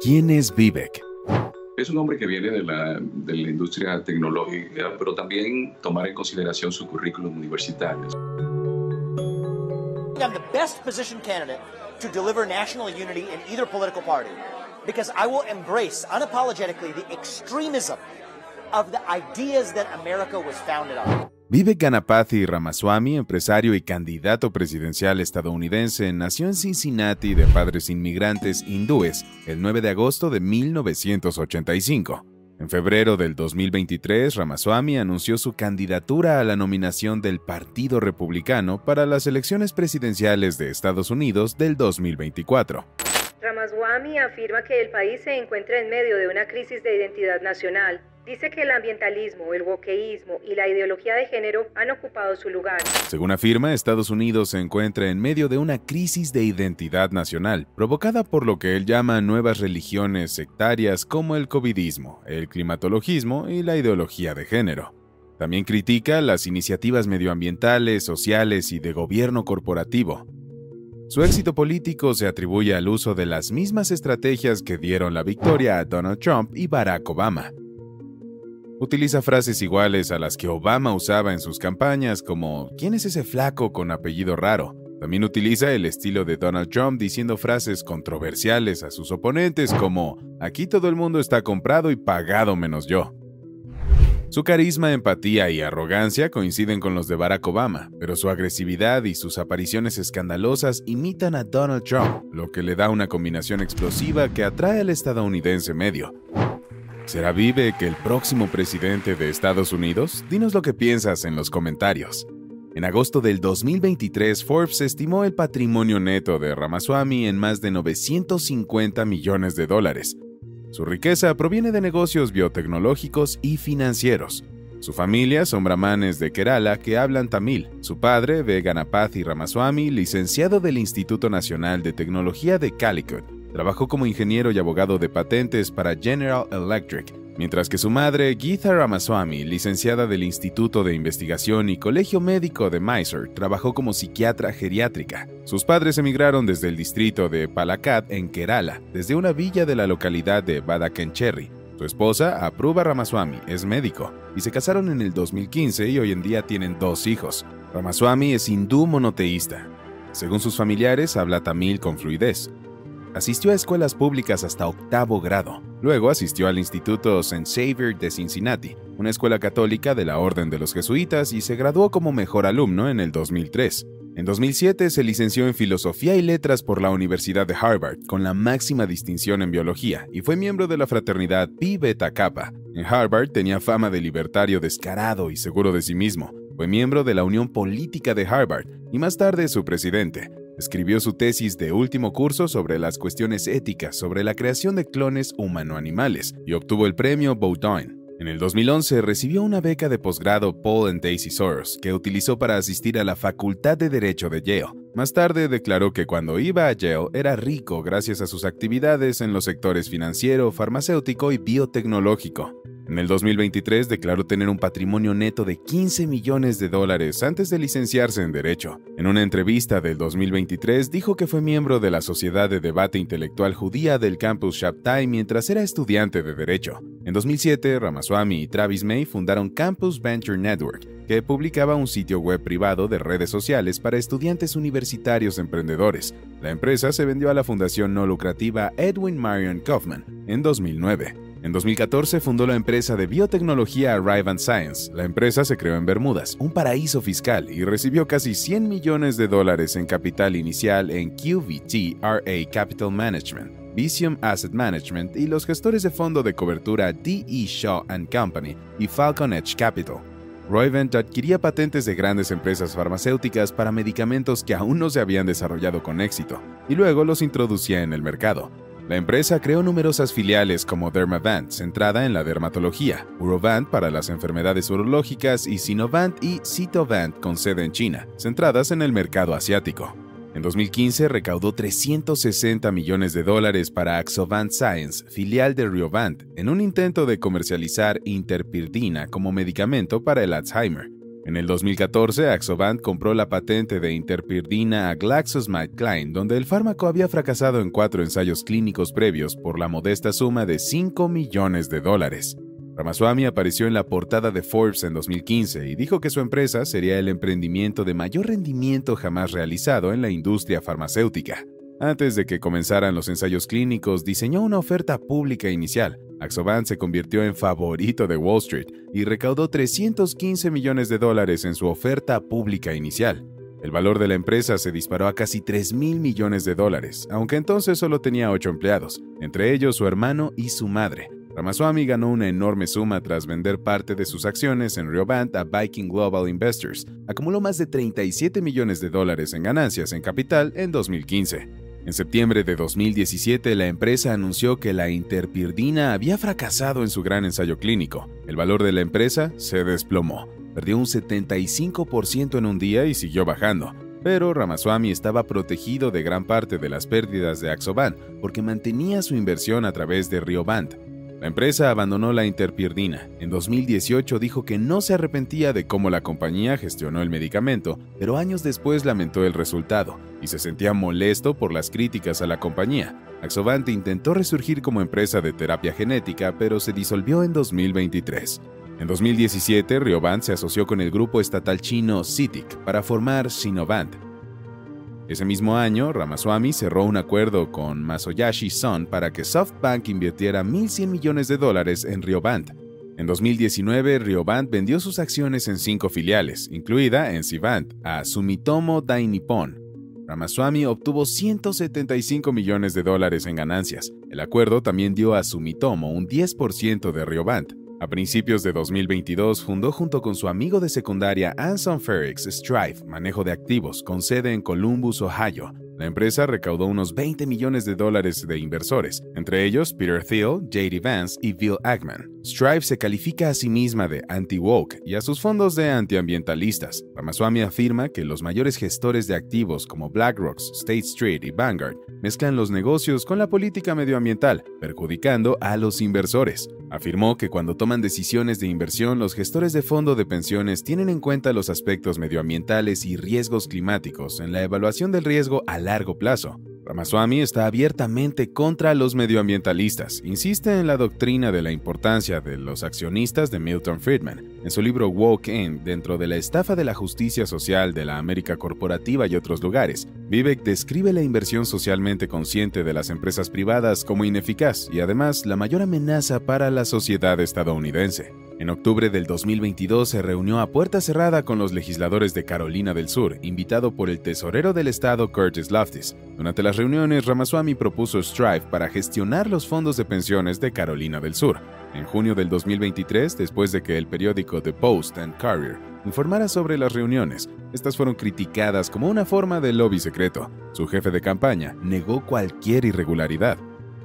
¿Quién es Vivek? Es un hombre que viene de la, de la, industria tecnológica, pero también tomar en consideración su currículum universitario. I'm the best position candidate to deliver national unity in either political party because I will embrace unapologetically the extremism of the ideas that America was founded on. Vive Ganapathy Ramaswamy, empresario y candidato presidencial estadounidense, nació en Cincinnati de padres inmigrantes hindúes el 9 de agosto de 1985. En febrero del 2023, Ramaswamy anunció su candidatura a la nominación del Partido Republicano para las elecciones presidenciales de Estados Unidos del 2024. Ramaswamy afirma que el país se encuentra en medio de una crisis de identidad nacional dice que el ambientalismo, el wokeísmo y la ideología de género han ocupado su lugar. Según afirma, Estados Unidos se encuentra en medio de una crisis de identidad nacional, provocada por lo que él llama nuevas religiones sectarias como el covidismo, el climatologismo y la ideología de género. También critica las iniciativas medioambientales, sociales y de gobierno corporativo. Su éxito político se atribuye al uso de las mismas estrategias que dieron la victoria a Donald Trump y Barack Obama, Utiliza frases iguales a las que Obama usaba en sus campañas, como ¿quién es ese flaco con apellido raro? También utiliza el estilo de Donald Trump diciendo frases controversiales a sus oponentes como aquí todo el mundo está comprado y pagado menos yo. Su carisma, empatía y arrogancia coinciden con los de Barack Obama, pero su agresividad y sus apariciones escandalosas imitan a Donald Trump, lo que le da una combinación explosiva que atrae al estadounidense medio. ¿Será vive que el próximo presidente de Estados Unidos? Dinos lo que piensas en los comentarios. En agosto del 2023, Forbes estimó el patrimonio neto de Ramaswamy en más de 950 millones de dólares. Su riqueza proviene de negocios biotecnológicos y financieros. Su familia son brahmanes de Kerala que hablan tamil. Su padre, Veganapathy Ramaswamy, licenciado del Instituto Nacional de Tecnología de Calicut, Trabajó como ingeniero y abogado de patentes para General Electric, mientras que su madre, Geetha Ramaswamy, licenciada del Instituto de Investigación y Colegio Médico de Mysore, trabajó como psiquiatra geriátrica. Sus padres emigraron desde el distrito de Palakkad, en Kerala, desde una villa de la localidad de Badakencherry. Su esposa, Apruba Ramaswamy, es médico y se casaron en el 2015 y hoy en día tienen dos hijos. Ramaswamy es hindú monoteísta. Según sus familiares, habla tamil con fluidez. Asistió a escuelas públicas hasta octavo grado. Luego asistió al Instituto St. Xavier de Cincinnati, una escuela católica de la Orden de los Jesuitas, y se graduó como mejor alumno en el 2003. En 2007 se licenció en Filosofía y Letras por la Universidad de Harvard, con la máxima distinción en Biología, y fue miembro de la fraternidad Pi Beta Kappa. En Harvard tenía fama de libertario descarado y seguro de sí mismo. Fue miembro de la Unión Política de Harvard y más tarde su presidente. Escribió su tesis de último curso sobre las cuestiones éticas sobre la creación de clones humano-animales y obtuvo el premio Bowdoin. En el 2011 recibió una beca de posgrado Paul and Daisy Soros que utilizó para asistir a la Facultad de Derecho de Yale. Más tarde declaró que cuando iba a Yale era rico gracias a sus actividades en los sectores financiero, farmacéutico y biotecnológico. En el 2023 declaró tener un patrimonio neto de 15 millones de dólares antes de licenciarse en Derecho. En una entrevista del 2023 dijo que fue miembro de la Sociedad de Debate Intelectual Judía del campus Shabtai mientras era estudiante de Derecho. En 2007, Ramaswamy y Travis May fundaron Campus Venture Network, que publicaba un sitio web privado de redes sociales para estudiantes universitarios emprendedores. La empresa se vendió a la fundación no lucrativa Edwin Marion Kaufman en 2009. En 2014 fundó la empresa de biotecnología Arrive Science. La empresa se creó en Bermudas, un paraíso fiscal, y recibió casi 100 millones de dólares en capital inicial en QVTRA Capital Management, Visium Asset Management y los gestores de fondo de cobertura D.E. Shaw Company y Falcon Edge Capital. Ryvan adquiría patentes de grandes empresas farmacéuticas para medicamentos que aún no se habían desarrollado con éxito, y luego los introducía en el mercado. La empresa creó numerosas filiales como Dermavant, centrada en la dermatología, Urovant para las enfermedades urológicas y Sinovant y Citovant con sede en China, centradas en el mercado asiático. En 2015 recaudó 360 millones de dólares para Axovant Science, filial de Riovant, en un intento de comercializar interpirdina como medicamento para el Alzheimer, en el 2014, Axovant compró la patente de interpirdina a GlaxoSmithKline, donde el fármaco había fracasado en cuatro ensayos clínicos previos por la modesta suma de 5 millones de dólares. Ramaswamy apareció en la portada de Forbes en 2015 y dijo que su empresa sería el emprendimiento de mayor rendimiento jamás realizado en la industria farmacéutica. Antes de que comenzaran los ensayos clínicos, diseñó una oferta pública inicial. Axoban se convirtió en favorito de Wall Street y recaudó 315 millones de dólares en su oferta pública inicial. El valor de la empresa se disparó a casi 3 mil millones de dólares, aunque entonces solo tenía 8 empleados, entre ellos su hermano y su madre. Ramaswamy ganó una enorme suma tras vender parte de sus acciones en Rioband a Viking Global Investors. Acumuló más de 37 millones de dólares en ganancias en capital en 2015. En septiembre de 2017, la empresa anunció que la interpirdina había fracasado en su gran ensayo clínico. El valor de la empresa se desplomó. Perdió un 75% en un día y siguió bajando. Pero Ramaswamy estaba protegido de gran parte de las pérdidas de Axoban porque mantenía su inversión a través de Rioband, la empresa abandonó la interpirdina. En 2018 dijo que no se arrepentía de cómo la compañía gestionó el medicamento, pero años después lamentó el resultado y se sentía molesto por las críticas a la compañía. Axovant intentó resurgir como empresa de terapia genética, pero se disolvió en 2023. En 2017, Rioband se asoció con el grupo estatal chino CITIC para formar Sinovant, ese mismo año, Ramaswamy cerró un acuerdo con Masoyashi Son para que SoftBank invirtiera 1.100 millones de dólares en Rioband. En 2019, Rioband vendió sus acciones en cinco filiales, incluida en sivant a Sumitomo Dainippon. Ramaswamy obtuvo 175 millones de dólares en ganancias. El acuerdo también dio a Sumitomo un 10% de Rioband. A principios de 2022 fundó junto con su amigo de secundaria Anson Ferrix Strife manejo de activos, con sede en Columbus, Ohio. La empresa recaudó unos 20 millones de dólares de inversores, entre ellos Peter Thiel, JD Vance y Bill Ackman. Stripe se califica a sí misma de anti-woke y a sus fondos de antiambientalistas. Ramaswamy afirma que los mayores gestores de activos como BlackRock, State Street y Vanguard mezclan los negocios con la política medioambiental, perjudicando a los inversores. Afirmó que cuando toman decisiones de inversión, los gestores de fondo de pensiones tienen en cuenta los aspectos medioambientales y riesgos climáticos en la evaluación del riesgo a largo plazo, Ramaswamy está abiertamente contra los medioambientalistas, insiste en la doctrina de la importancia de los accionistas de Milton Friedman. En su libro Walk In, dentro de la estafa de la justicia social de la América corporativa y otros lugares, Vivek describe la inversión socialmente consciente de las empresas privadas como ineficaz y además la mayor amenaza para la sociedad estadounidense. En octubre del 2022 se reunió a puerta cerrada con los legisladores de Carolina del Sur, invitado por el tesorero del Estado Curtis Loftis. Durante las reuniones, Ramaswamy propuso Strive para gestionar los fondos de pensiones de Carolina del Sur. En junio del 2023, después de que el periódico The Post and Courier informara sobre las reuniones. Estas fueron criticadas como una forma de lobby secreto. Su jefe de campaña negó cualquier irregularidad.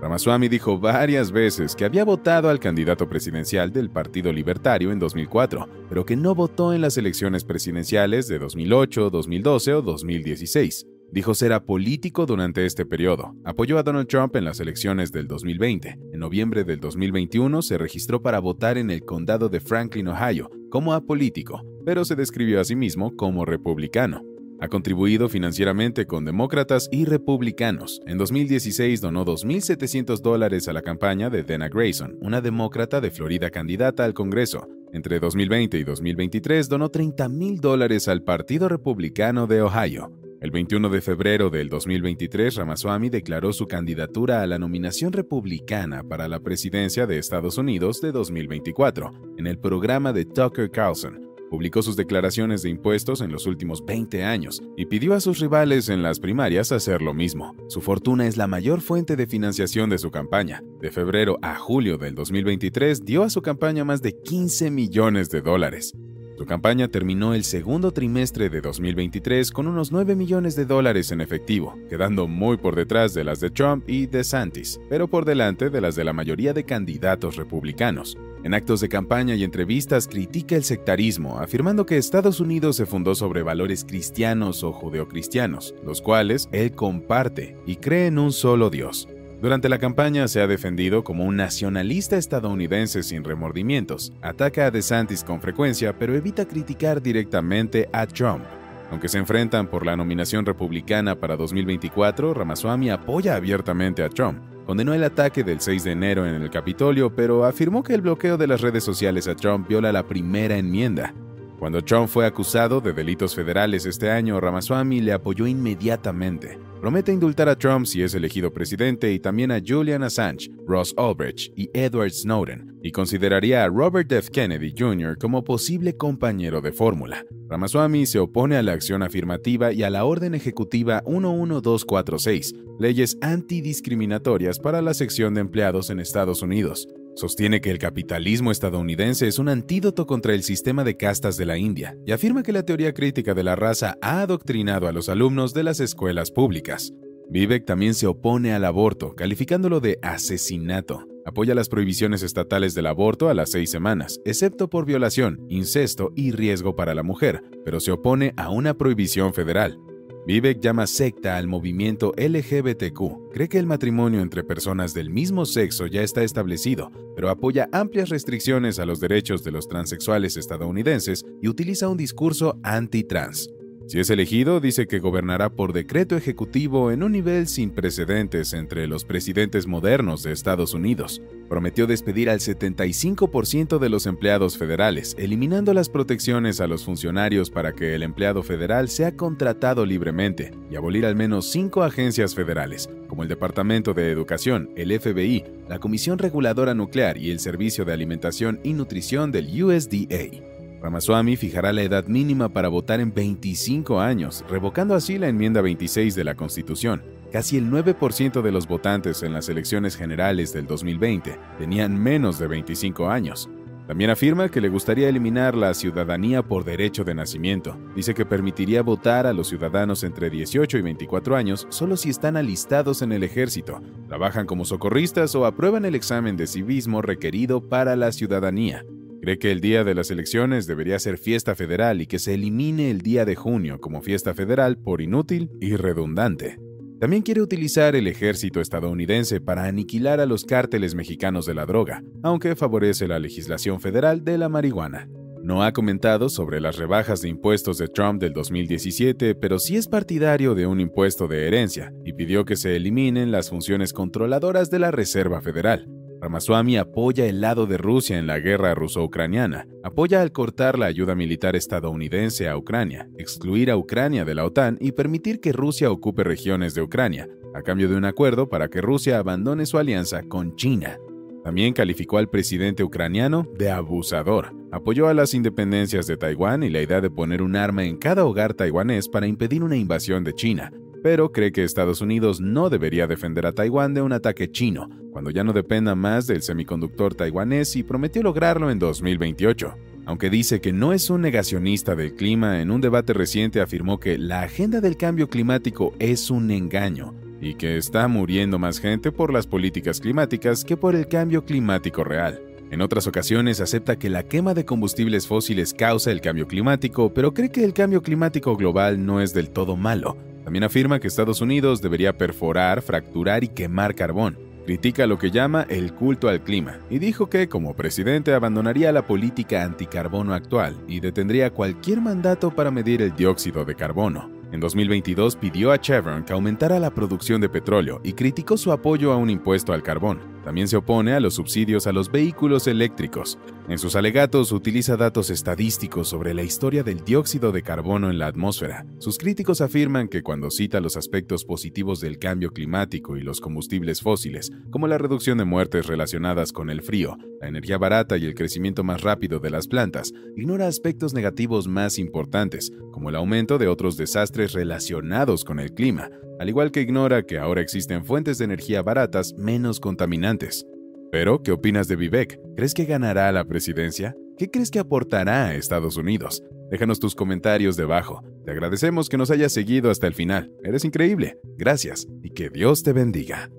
Ramaswamy dijo varias veces que había votado al candidato presidencial del Partido Libertario en 2004, pero que no votó en las elecciones presidenciales de 2008, 2012 o 2016. Dijo ser apolítico durante este periodo. Apoyó a Donald Trump en las elecciones del 2020. En noviembre del 2021 se registró para votar en el condado de Franklin, Ohio, como apolítico, pero se describió a sí mismo como republicano. Ha contribuido financieramente con demócratas y republicanos. En 2016 donó 2.700 dólares a la campaña de Dana Grayson, una demócrata de Florida candidata al Congreso. Entre 2020 y 2023 donó 30.000 dólares al Partido Republicano de Ohio. El 21 de febrero del 2023, Ramaswamy declaró su candidatura a la nominación republicana para la presidencia de Estados Unidos de 2024 en el programa de Tucker Carlson, publicó sus declaraciones de impuestos en los últimos 20 años y pidió a sus rivales en las primarias hacer lo mismo. Su fortuna es la mayor fuente de financiación de su campaña. De febrero a julio del 2023 dio a su campaña más de 15 millones de dólares. Su campaña terminó el segundo trimestre de 2023 con unos 9 millones de dólares en efectivo, quedando muy por detrás de las de Trump y de Santis, pero por delante de las de la mayoría de candidatos republicanos. En actos de campaña y entrevistas critica el sectarismo, afirmando que Estados Unidos se fundó sobre valores cristianos o judeocristianos, los cuales él comparte y cree en un solo Dios. Durante la campaña se ha defendido como un nacionalista estadounidense sin remordimientos. Ataca a DeSantis con frecuencia, pero evita criticar directamente a Trump. Aunque se enfrentan por la nominación republicana para 2024, Ramaswamy apoya abiertamente a Trump. Condenó el ataque del 6 de enero en el Capitolio, pero afirmó que el bloqueo de las redes sociales a Trump viola la primera enmienda. Cuando Trump fue acusado de delitos federales este año, Ramaswamy le apoyó inmediatamente. Promete indultar a Trump si es elegido presidente y también a Julian Assange, Ross Ulbricht y Edward Snowden, y consideraría a Robert F. Kennedy Jr. como posible compañero de fórmula. Ramaswamy se opone a la acción afirmativa y a la Orden Ejecutiva 11246, leyes antidiscriminatorias para la sección de empleados en Estados Unidos, Sostiene que el capitalismo estadounidense es un antídoto contra el sistema de castas de la India y afirma que la teoría crítica de la raza ha adoctrinado a los alumnos de las escuelas públicas. Vivek también se opone al aborto, calificándolo de asesinato. Apoya las prohibiciones estatales del aborto a las seis semanas, excepto por violación, incesto y riesgo para la mujer, pero se opone a una prohibición federal. Vivek llama secta al movimiento LGBTQ. Cree que el matrimonio entre personas del mismo sexo ya está establecido, pero apoya amplias restricciones a los derechos de los transexuales estadounidenses y utiliza un discurso anti-trans. Si es elegido, dice que gobernará por decreto ejecutivo en un nivel sin precedentes entre los presidentes modernos de Estados Unidos. Prometió despedir al 75% de los empleados federales, eliminando las protecciones a los funcionarios para que el empleado federal sea contratado libremente, y abolir al menos cinco agencias federales, como el Departamento de Educación, el FBI, la Comisión Reguladora Nuclear y el Servicio de Alimentación y Nutrición del USDA. Ramaswamy fijará la edad mínima para votar en 25 años, revocando así la enmienda 26 de la Constitución. Casi el 9% de los votantes en las elecciones generales del 2020 tenían menos de 25 años. También afirma que le gustaría eliminar la ciudadanía por derecho de nacimiento. Dice que permitiría votar a los ciudadanos entre 18 y 24 años solo si están alistados en el ejército, trabajan como socorristas o aprueban el examen de civismo requerido para la ciudadanía. Cree que el día de las elecciones debería ser fiesta federal y que se elimine el día de junio como fiesta federal por inútil y redundante. También quiere utilizar el ejército estadounidense para aniquilar a los cárteles mexicanos de la droga, aunque favorece la legislación federal de la marihuana. No ha comentado sobre las rebajas de impuestos de Trump del 2017, pero sí es partidario de un impuesto de herencia y pidió que se eliminen las funciones controladoras de la Reserva Federal. Ramaswamy apoya el lado de Rusia en la guerra ruso-ucraniana, apoya al cortar la ayuda militar estadounidense a Ucrania, excluir a Ucrania de la OTAN y permitir que Rusia ocupe regiones de Ucrania, a cambio de un acuerdo para que Rusia abandone su alianza con China. También calificó al presidente ucraniano de abusador, apoyó a las independencias de Taiwán y la idea de poner un arma en cada hogar taiwanés para impedir una invasión de China, pero cree que Estados Unidos no debería defender a Taiwán de un ataque chino, cuando ya no dependa más del semiconductor taiwanés y prometió lograrlo en 2028. Aunque dice que no es un negacionista del clima, en un debate reciente afirmó que la agenda del cambio climático es un engaño y que está muriendo más gente por las políticas climáticas que por el cambio climático real. En otras ocasiones acepta que la quema de combustibles fósiles causa el cambio climático, pero cree que el cambio climático global no es del todo malo. También afirma que Estados Unidos debería perforar, fracturar y quemar carbón. Critica lo que llama el culto al clima y dijo que como presidente abandonaría la política anticarbono actual y detendría cualquier mandato para medir el dióxido de carbono. En 2022 pidió a Chevron que aumentara la producción de petróleo y criticó su apoyo a un impuesto al carbón. También se opone a los subsidios a los vehículos eléctricos. En sus alegatos utiliza datos estadísticos sobre la historia del dióxido de carbono en la atmósfera. Sus críticos afirman que cuando cita los aspectos positivos del cambio climático y los combustibles fósiles, como la reducción de muertes relacionadas con el frío, la energía barata y el crecimiento más rápido de las plantas, ignora aspectos negativos más importantes, como el aumento de otros desastres relacionados con el clima, al igual que ignora que ahora existen fuentes de energía baratas menos contaminantes. Pero, ¿qué opinas de Vivek? ¿Crees que ganará la presidencia? ¿Qué crees que aportará a Estados Unidos? Déjanos tus comentarios debajo. Te agradecemos que nos hayas seguido hasta el final. Eres increíble. Gracias y que Dios te bendiga.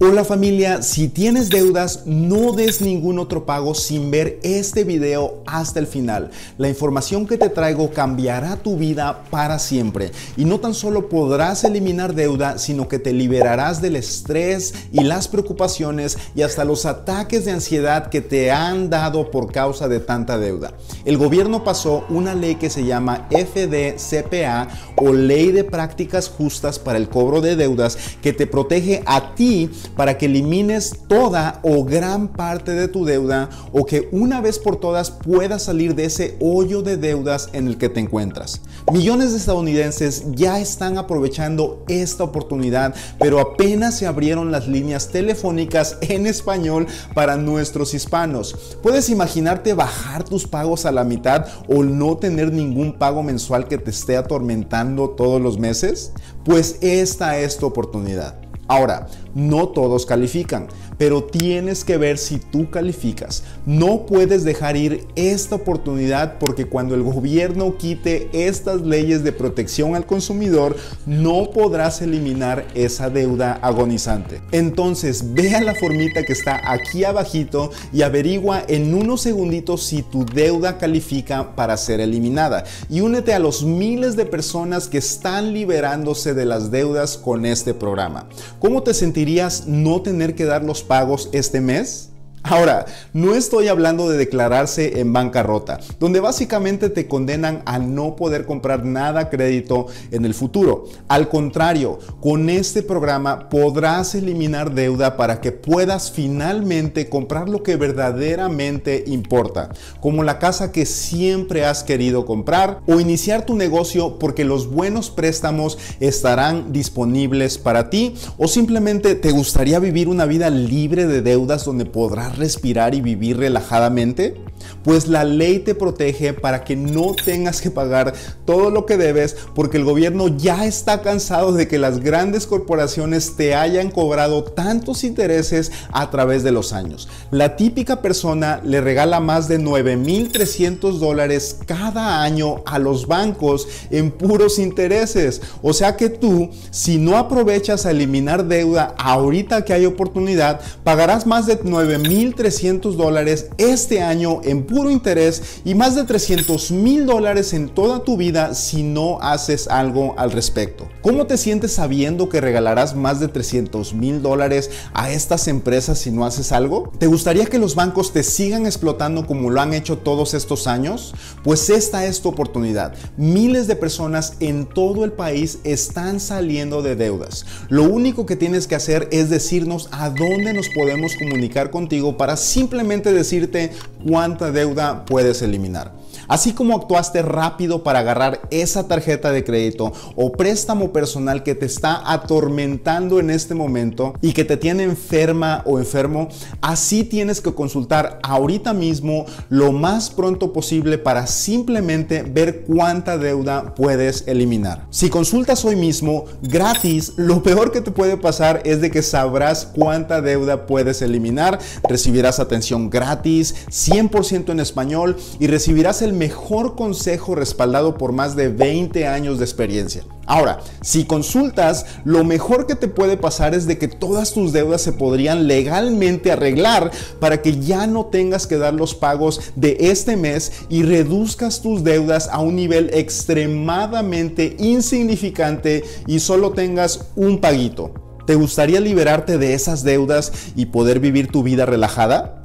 Hola familia, si tienes deudas no des ningún otro pago sin ver este video hasta el final. La información que te traigo cambiará tu vida para siempre y no tan solo podrás eliminar deuda, sino que te liberarás del estrés y las preocupaciones y hasta los ataques de ansiedad que te han dado por causa de tanta deuda. El gobierno pasó una ley que se llama FDCPA o Ley de Prácticas Justas para el Cobro de Deudas que te protege a ti para que elimines toda o gran parte de tu deuda o que una vez por todas puedas salir de ese hoyo de deudas en el que te encuentras. Millones de estadounidenses ya están aprovechando esta oportunidad, pero apenas se abrieron las líneas telefónicas en español para nuestros hispanos. Puedes imaginarte bajar tus pagos a la mitad o no tener ningún pago mensual que te esté atormentando todos los meses? Pues esta es tu oportunidad. Ahora, no todos califican pero tienes que ver si tú calificas. No puedes dejar ir esta oportunidad porque cuando el gobierno quite estas leyes de protección al consumidor, no podrás eliminar esa deuda agonizante. Entonces, ve a la formita que está aquí abajito y averigua en unos segunditos si tu deuda califica para ser eliminada y únete a los miles de personas que están liberándose de las deudas con este programa. ¿Cómo te sentirías no tener que dar los pagos este mes Ahora, no estoy hablando de declararse en bancarrota, donde básicamente te condenan a no poder comprar nada crédito en el futuro. Al contrario, con este programa podrás eliminar deuda para que puedas finalmente comprar lo que verdaderamente importa, como la casa que siempre has querido comprar o iniciar tu negocio porque los buenos préstamos estarán disponibles para ti o simplemente te gustaría vivir una vida libre de deudas donde podrás respirar y vivir relajadamente? Pues la ley te protege para que no tengas que pagar todo lo que debes porque el gobierno ya está cansado de que las grandes corporaciones te hayan cobrado tantos intereses a través de los años. La típica persona le regala más de 9.300 dólares cada año a los bancos en puros intereses. O sea que tú, si no aprovechas a eliminar deuda ahorita que hay oportunidad, pagarás más de mil 1.300 dólares este año en puro interés y más de 300 mil dólares en toda tu vida si no haces algo al respecto. ¿Cómo te sientes sabiendo que regalarás más de 300 mil dólares a estas empresas si no haces algo? ¿Te gustaría que los bancos te sigan explotando como lo han hecho todos estos años? Pues esta es tu oportunidad. Miles de personas en todo el país están saliendo de deudas. Lo único que tienes que hacer es decirnos a dónde nos podemos comunicar contigo para simplemente decirte cuánta deuda puedes eliminar. Así como actuaste rápido para agarrar esa tarjeta de crédito o préstamo personal que te está atormentando en este momento y que te tiene enferma o enfermo, así tienes que consultar ahorita mismo lo más pronto posible para simplemente ver cuánta deuda puedes eliminar. Si consultas hoy mismo gratis, lo peor que te puede pasar es de que sabrás cuánta deuda puedes eliminar, recibirás atención gratis, 100% en español y recibirás el mejor consejo respaldado por más de 20 años de experiencia. Ahora, si consultas, lo mejor que te puede pasar es de que todas tus deudas se podrían legalmente arreglar para que ya no tengas que dar los pagos de este mes y reduzcas tus deudas a un nivel extremadamente insignificante y solo tengas un paguito. ¿Te gustaría liberarte de esas deudas y poder vivir tu vida relajada?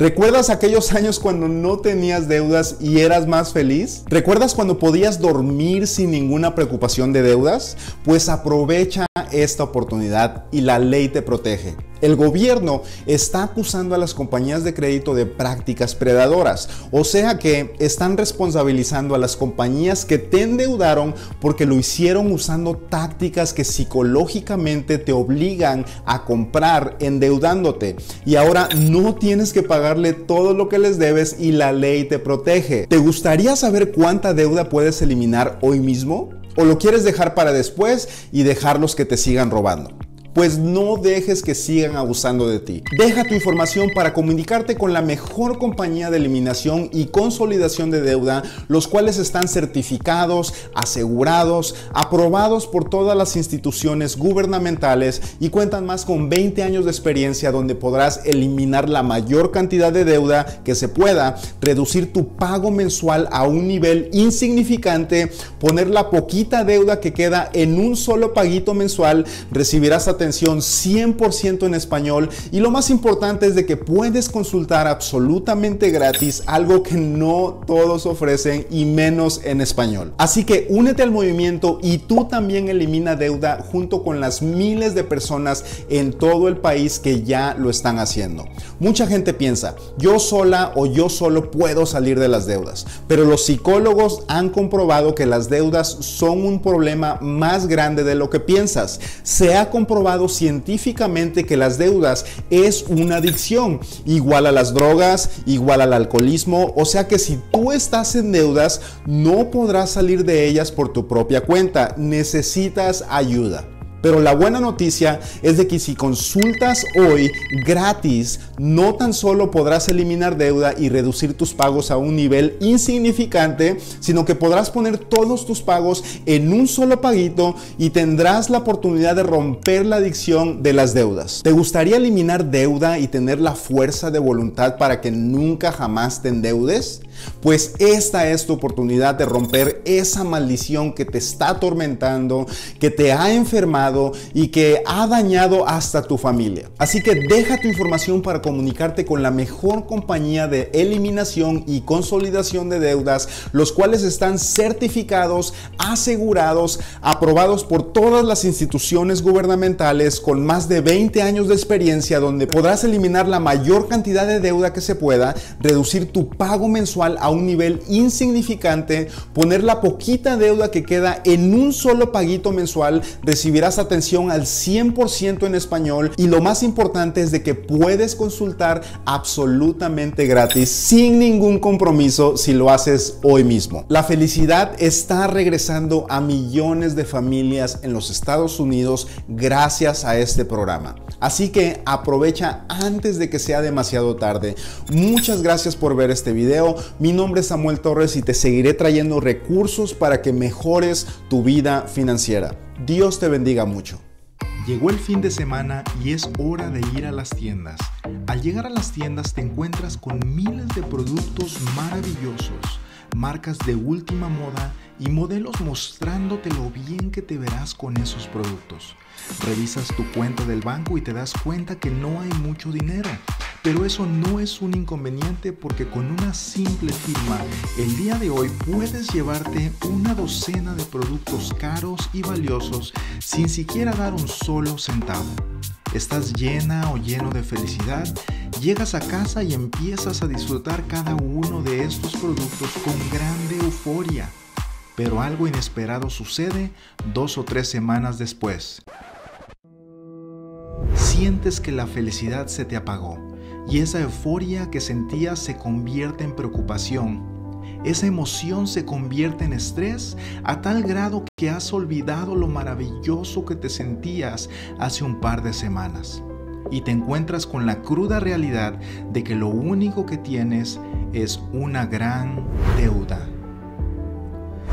¿Recuerdas aquellos años cuando no tenías deudas y eras más feliz? ¿Recuerdas cuando podías dormir sin ninguna preocupación de deudas? Pues aprovecha esta oportunidad y la ley te protege. El gobierno está acusando a las compañías de crédito de prácticas predadoras, o sea que están responsabilizando a las compañías que te endeudaron porque lo hicieron usando tácticas que psicológicamente te obligan a comprar endeudándote y ahora no tienes que pagarle todo lo que les debes y la ley te protege. ¿Te gustaría saber cuánta deuda puedes eliminar hoy mismo? ¿O lo quieres dejar para después y dejarlos que te sigan robando? pues no dejes que sigan abusando de ti. Deja tu información para comunicarte con la mejor compañía de eliminación y consolidación de deuda, los cuales están certificados, asegurados, aprobados por todas las instituciones gubernamentales y cuentan más con 20 años de experiencia donde podrás eliminar la mayor cantidad de deuda que se pueda, reducir tu pago mensual a un nivel insignificante, poner la poquita deuda que queda en un solo paguito mensual, recibirás a 100% en español y lo más importante es de que puedes consultar absolutamente gratis algo que no todos ofrecen y menos en español. Así que únete al movimiento y tú también elimina deuda junto con las miles de personas en todo el país que ya lo están haciendo. Mucha gente piensa, yo sola o yo solo puedo salir de las deudas, pero los psicólogos han comprobado que las deudas son un problema más grande de lo que piensas. Se ha comprobado científicamente que las deudas es una adicción, igual a las drogas, igual al alcoholismo, o sea que si tú estás en deudas, no podrás salir de ellas por tu propia cuenta, necesitas ayuda. Pero la buena noticia es de que si consultas hoy gratis, no tan solo podrás eliminar deuda y reducir tus pagos a un nivel insignificante, sino que podrás poner todos tus pagos en un solo paguito y tendrás la oportunidad de romper la adicción de las deudas. ¿Te gustaría eliminar deuda y tener la fuerza de voluntad para que nunca jamás te endeudes? Pues esta es tu oportunidad de romper esa maldición que te está atormentando, que te ha enfermado y que ha dañado hasta tu familia. Así que deja tu información para comunicarte con la mejor compañía de eliminación y consolidación de deudas, los cuales están certificados, asegurados, aprobados por todas las instituciones gubernamentales con más de 20 años de experiencia donde podrás eliminar la mayor cantidad de deuda que se pueda, reducir tu pago mensual a un nivel insignificante, poner la poquita deuda que queda en un solo paguito mensual, recibirás atención al 100% en español y lo más importante es de que puedes consultar absolutamente gratis sin ningún compromiso si lo haces hoy mismo. La felicidad está regresando a millones de familias en los Estados Unidos gracias a este programa. Así que aprovecha antes de que sea demasiado tarde. Muchas gracias por ver este video. Mi nombre es Samuel Torres y te seguiré trayendo recursos para que mejores tu vida financiera. Dios te bendiga mucho. Llegó el fin de semana y es hora de ir a las tiendas. Al llegar a las tiendas te encuentras con miles de productos maravillosos, marcas de última moda y modelos mostrándote lo bien que te verás con esos productos. Revisas tu cuenta del banco y te das cuenta que no hay mucho dinero. Pero eso no es un inconveniente porque con una simple firma el día de hoy puedes llevarte una docena de productos caros y valiosos sin siquiera dar un solo centavo. Estás llena o lleno de felicidad, llegas a casa y empiezas a disfrutar cada uno de estos productos con grande euforia. Pero algo inesperado sucede dos o tres semanas después. Sientes que la felicidad se te apagó y esa euforia que sentías se convierte en preocupación. Esa emoción se convierte en estrés a tal grado que has olvidado lo maravilloso que te sentías hace un par de semanas y te encuentras con la cruda realidad de que lo único que tienes es una gran deuda.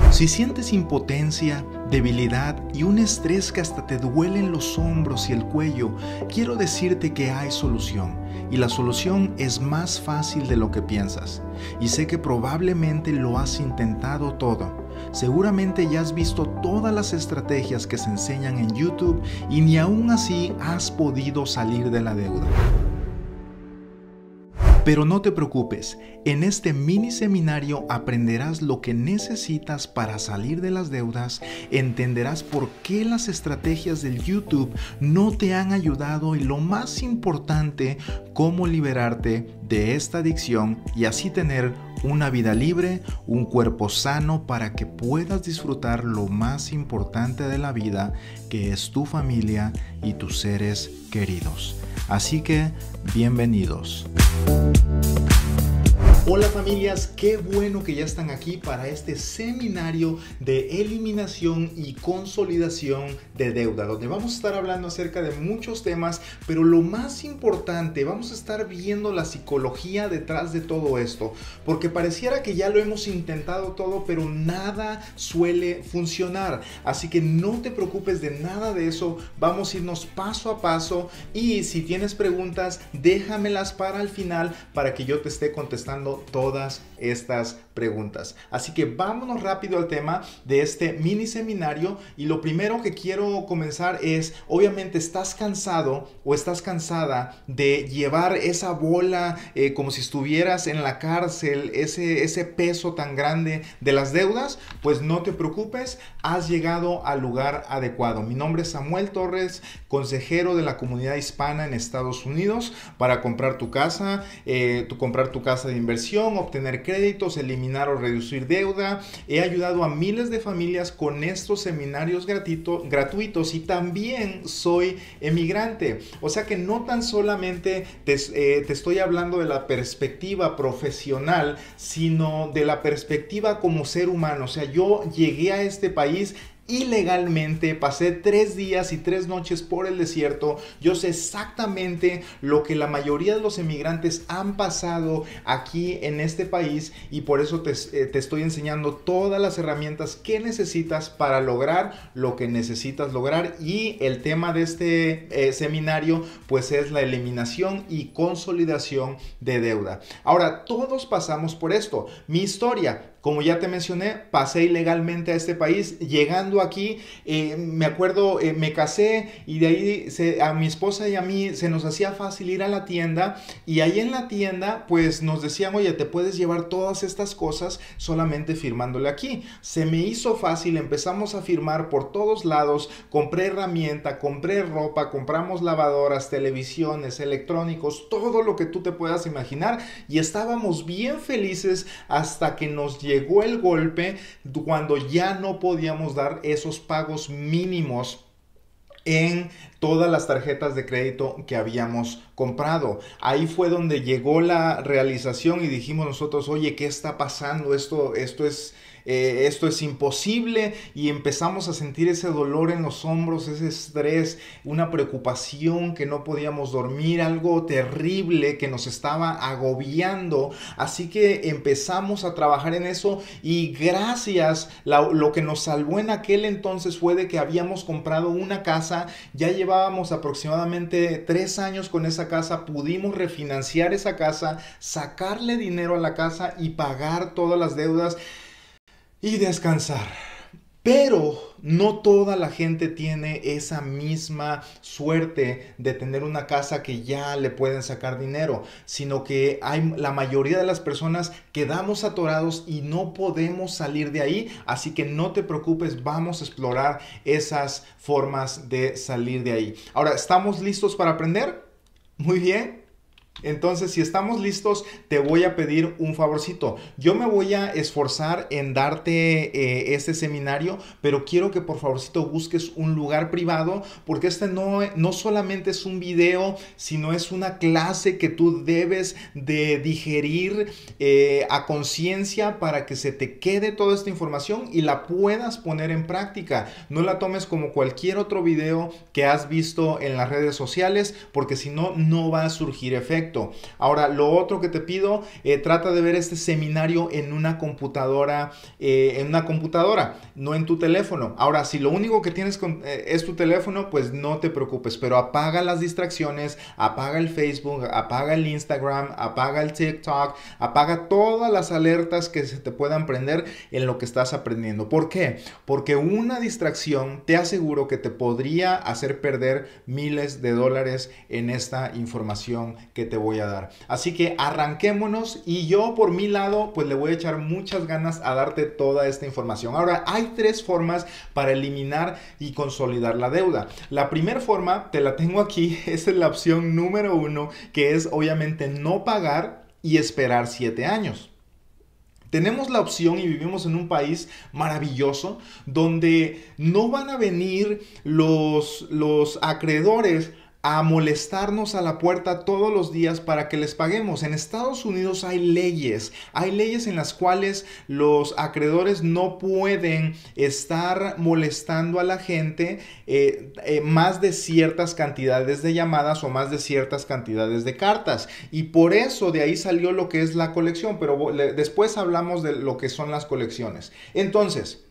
Si sientes impotencia, debilidad y un estrés que hasta te duelen los hombros y el cuello, quiero decirte que hay solución y la solución es más fácil de lo que piensas. Y sé que probablemente lo has intentado todo. Seguramente ya has visto todas las estrategias que se enseñan en YouTube y ni aún así has podido salir de la deuda. Pero no te preocupes, en este mini seminario aprenderás lo que necesitas para salir de las deudas, entenderás por qué las estrategias del YouTube no te han ayudado y lo más importante, cómo liberarte de esta adicción y así tener una vida libre, un cuerpo sano para que puedas disfrutar lo más importante de la vida, que es tu familia y tus seres queridos. Así que, bienvenidos. Hola familias, qué bueno que ya están aquí para este seminario de eliminación y consolidación de deuda, donde vamos a estar hablando acerca de muchos temas, pero lo más importante, vamos a estar viendo la psicología detrás de todo esto, porque pareciera que ya lo hemos intentado todo, pero nada suele funcionar, así que no te preocupes de nada de eso, vamos a irnos paso a paso y si tienes preguntas, déjamelas para el final para que yo te esté contestando todas estas preguntas. Así que vámonos rápido al tema de este mini seminario y lo primero que quiero comenzar es, obviamente estás cansado o estás cansada de llevar esa bola eh, como si estuvieras en la cárcel, ese, ese peso tan grande de las deudas, pues no te preocupes, has llegado al lugar adecuado. Mi nombre es Samuel Torres, consejero de la comunidad hispana en Estados Unidos para comprar tu casa, eh, tu, comprar tu casa de inversión, obtener créditos, eliminar o reducir deuda. He ayudado a miles de familias con estos seminarios gratuitos y también soy emigrante. O sea que no tan solamente te, eh, te estoy hablando de la perspectiva profesional, sino de la perspectiva como ser humano. O sea, yo llegué a este país ilegalmente, pasé tres días y tres noches por el desierto, yo sé exactamente lo que la mayoría de los emigrantes han pasado aquí en este país y por eso te, eh, estoy enseñando todas las herramientas que necesitas para lograr lo que necesitas lograr y el tema de este eh, seminario pues es la eliminación y consolidación de deuda. Ahora, todos pasamos por esto. Mi historia, como ya te mencioné, pasé ilegalmente a este país. Llegando aquí, eh, me acuerdo, eh, me casé y de ahí a mi esposa y a mí se nos hacía fácil ir a la tienda y ahí en la tienda pues nos decían, oye, te puedes llevar todas estas cosas solamente firmándole aquí. Se me hizo fácil, empezamos a firmar por todos lados, compré herramienta, compré ropa, compramos lavadoras, televisiones, electrónicos, todo lo que tú te puedas imaginar y estábamos bien felices hasta que nos llegó llegó el golpe cuando ya no podíamos dar esos pagos mínimos en todas las tarjetas de crédito que habíamos comprado. Ahí fue donde llegó la realización y dijimos nosotros, oye, ¿qué está pasando? Esto, esto es eh, esto es imposible y empezamos a sentir ese dolor en los hombros, ese estrés, una preocupación que no podíamos dormir, algo terrible que nos estaba agobiando. Así que empezamos a trabajar en eso y gracias, lo que nos salvó en aquel entonces fue de que habíamos comprado una casa, ya llevábamos aproximadamente tres años con esa casa, pudimos refinanciar esa casa, sacarle dinero a la casa y pagar todas las deudas y descansar. Pero no toda la gente tiene esa misma suerte de tener una casa que ya le pueden sacar dinero, sino que hay la mayoría de las personas quedamos atorados y no podemos salir de ahí, así que no te preocupes, vamos a explorar esas formas de salir de ahí. Ahora, ¿estamos listos para aprender? Muy bien, entonces, si estamos listos, te voy a pedir un favorcito. Yo me voy a esforzar en darte eh, este seminario, pero quiero que por favorcito busques un lugar privado, porque este no, no solamente es un video, sino es una clase que tú debes de digerir eh, a conciencia para que se te quede toda esta información y la puedas poner en práctica. No la tomes como cualquier otro video que has visto en las redes sociales, porque si no, no va a surgir efecto. Ahora, lo otro que te pido, eh, trata de ver este seminario en una computadora, eh, en una computadora, no en tu teléfono. Ahora, si lo único que tienes eh, es tu teléfono, pues no te preocupes, pero apaga las distracciones, apaga el Facebook, apaga el Instagram, apaga el TikTok, apaga todas las alertas que se te puedan prender en lo que estás aprendiendo. ¿Por qué? Porque una distracción te aseguro que te podría hacer perder miles de dólares en esta información que te voy a dar. Así que arranquémonos y yo por mi lado pues le voy a echar muchas ganas a darte toda esta información. Ahora hay tres formas para eliminar y consolidar la deuda. La primera forma, te la tengo aquí, es la opción número uno que es obviamente no pagar y esperar siete años. Tenemos la opción y vivimos en un país maravilloso donde no van a venir los, los acreedores a molestarnos a la puerta todos los días para que les paguemos. En Estados Unidos hay leyes, hay leyes en las cuales los acreedores no pueden estar molestando a la gente eh, eh, más de ciertas cantidades de llamadas o más de ciertas cantidades de cartas. Y por eso de ahí salió lo que es la colección, pero después hablamos de lo que son las colecciones. Entonces,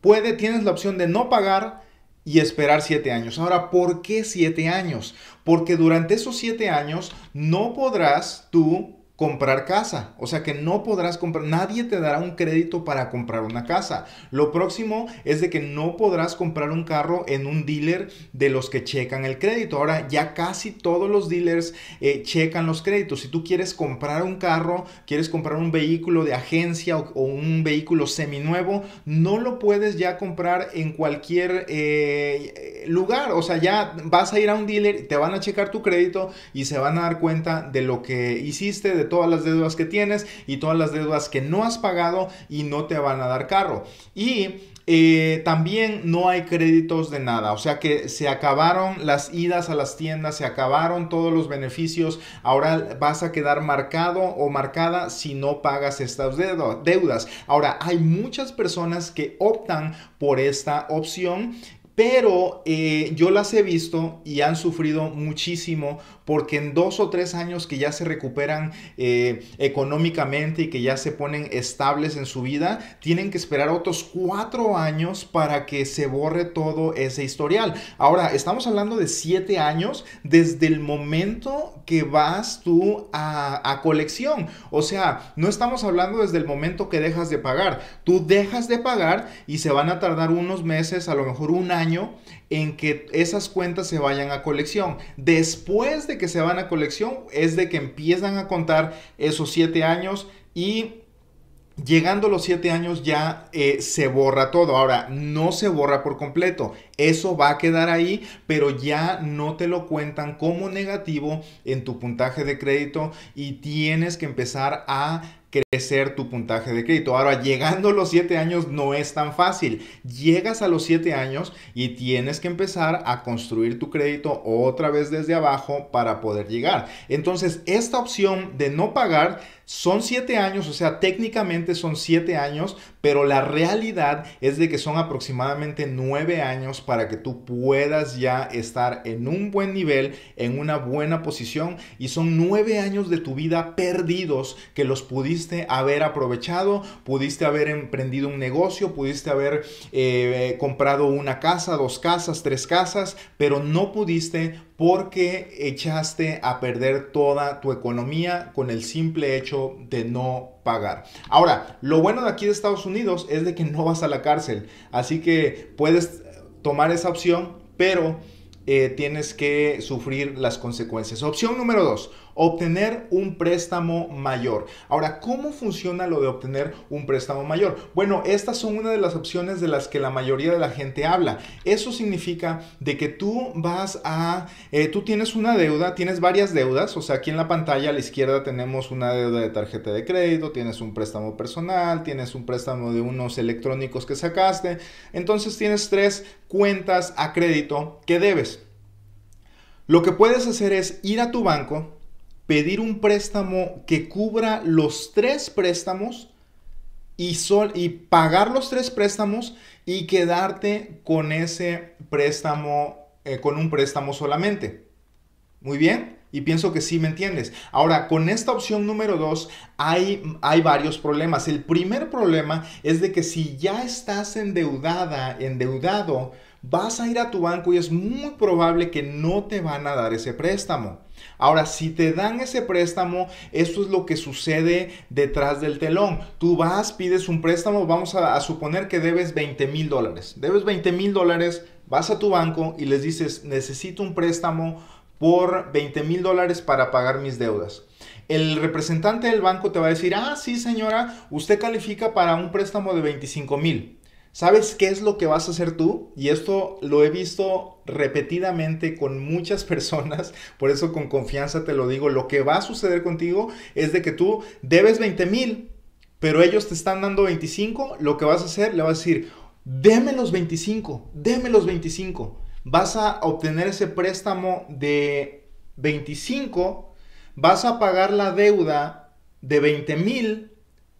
puede, tienes la opción de no pagar, y esperar siete años. Ahora, ¿por qué siete años? Porque durante esos siete años no podrás tú comprar casa. O sea que no podrás comprar, nadie te dará un crédito para comprar una casa. Lo próximo es de que no podrás comprar un carro en un dealer de los que checan el crédito. Ahora ya casi todos los dealers eh, checan los créditos. Si tú quieres comprar un carro, quieres comprar un vehículo de agencia o, un vehículo seminuevo, no lo puedes ya comprar en cualquier eh, lugar. O sea, ya vas a ir a un dealer, te van a checar tu crédito y se van a dar cuenta de lo que hiciste, de todas las deudas que tienes y todas las deudas que no has pagado y no te van a dar carro. Y eh, también no hay créditos de nada, o sea que se acabaron las idas a las tiendas, se acabaron todos los beneficios, ahora vas a quedar marcado o marcada si no pagas estas deudas. Ahora, hay muchas personas que optan por esta opción pero eh, yo las he visto y han sufrido muchísimo porque en dos o tres años que ya se recuperan eh, económicamente y que ya se ponen estables en su vida, tienen que esperar otros cuatro años para que se borre todo ese historial. Ahora, estamos hablando de siete años desde el momento que vas tú a colección. O sea, no estamos hablando desde el momento que dejas de pagar. Tú dejas de pagar y se van a tardar unos meses, a lo mejor un año en que esas cuentas se vayan a colección. Después de que se van a colección es de que empiezan a contar esos siete años y llegando los 7 años ya eh, se borra todo. Ahora, no se borra por completo. Eso va a quedar ahí, pero ya no te lo cuentan como negativo en tu puntaje de crédito y tienes que empezar a crecer tu puntaje de crédito. Ahora, llegando a los 7 años no es tan fácil. Llegas a los 7 años y tienes que empezar a construir tu crédito otra vez desde abajo para poder llegar. Entonces, esta opción de no pagar son 7 años, o sea, técnicamente son 7 años, pero la realidad es de que son aproximadamente 9 años para que tú puedas ya estar en un buen nivel, en una buena posición y son nueve años de tu vida perdidos que los pudiste haber aprovechado, pudiste haber emprendido un negocio, pudiste haber eh, comprado una casa, dos casas, tres casas, pero no pudiste porque echaste a perder toda tu economía con el simple hecho de no pagar. Ahora, lo bueno de aquí de Estados Unidos es de que no vas a la cárcel, así que puedes tomar esa opción, pero eh, tienes que sufrir las consecuencias. Opción número dos, obtener un préstamo mayor. Ahora, ¿cómo funciona lo de obtener un préstamo mayor? Bueno, estas son una de las opciones de las que la mayoría de la gente habla. Eso significa de que tú vas a, eh, tú tienes una deuda, tienes varias deudas, o sea, aquí en la pantalla a la izquierda tenemos una deuda de tarjeta de crédito, tienes un préstamo personal, tienes un préstamo de unos electrónicos que sacaste, entonces tienes tres cuentas a crédito que debes. Lo que puedes hacer es ir a tu banco, pedir un préstamo que cubra los tres préstamos y, sol, y pagar los tres préstamos y quedarte con ese préstamo, eh, con un préstamo solamente. Muy bien, y pienso que sí me entiendes. Ahora, con esta opción número dos, hay, hay varios problemas. El primer problema es de que si ya estás endeudada, endeudado, vas a ir a tu banco y es muy probable que no te van a dar ese préstamo. Ahora, si te dan ese préstamo, esto es lo que sucede detrás del telón. Tú vas, pides un préstamo, vamos a, suponer que debes 20 mil dólares. Debes 20 mil dólares, vas a tu banco y les dices, necesito un préstamo por 20 mil dólares para pagar mis deudas. El representante del banco te va a decir, ah, sí señora, usted califica para un préstamo de 25 mil. ¿Sabes qué es lo que vas a hacer tú? Y esto lo he visto repetidamente con muchas personas, por eso con confianza te lo digo, lo que va a suceder contigo es de que tú debes 20 mil, pero ellos te están dando 25, lo que vas a hacer, le vas a decir, deme los 25, deme los 25. Vas a obtener ese préstamo de 25, vas a pagar la deuda de 20 mil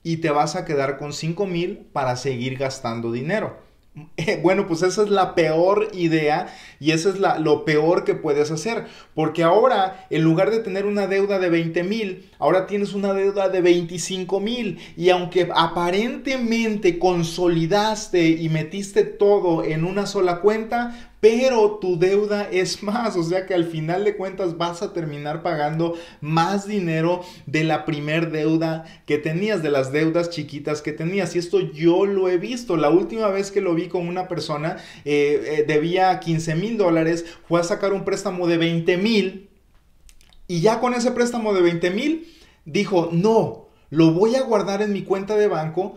y te vas a quedar con 5 mil para seguir gastando dinero. Eh, bueno, pues esa es la peor idea y eso es la, lo peor que puedes hacer, porque ahora en lugar de tener una deuda de 20 mil, ahora tienes una deuda de 25 mil y aunque aparentemente consolidaste y metiste todo en una sola cuenta, pero tu deuda es más, o sea que al final de cuentas vas a terminar pagando más dinero de la primer deuda que tenías, de las deudas chiquitas que tenías. Y esto yo lo he visto. La última vez que lo vi con una persona, eh, eh, debía 15 mil dólares, fue a sacar un préstamo de 20 mil y ya con ese préstamo de 20 mil, dijo, no, lo voy a guardar en mi cuenta de banco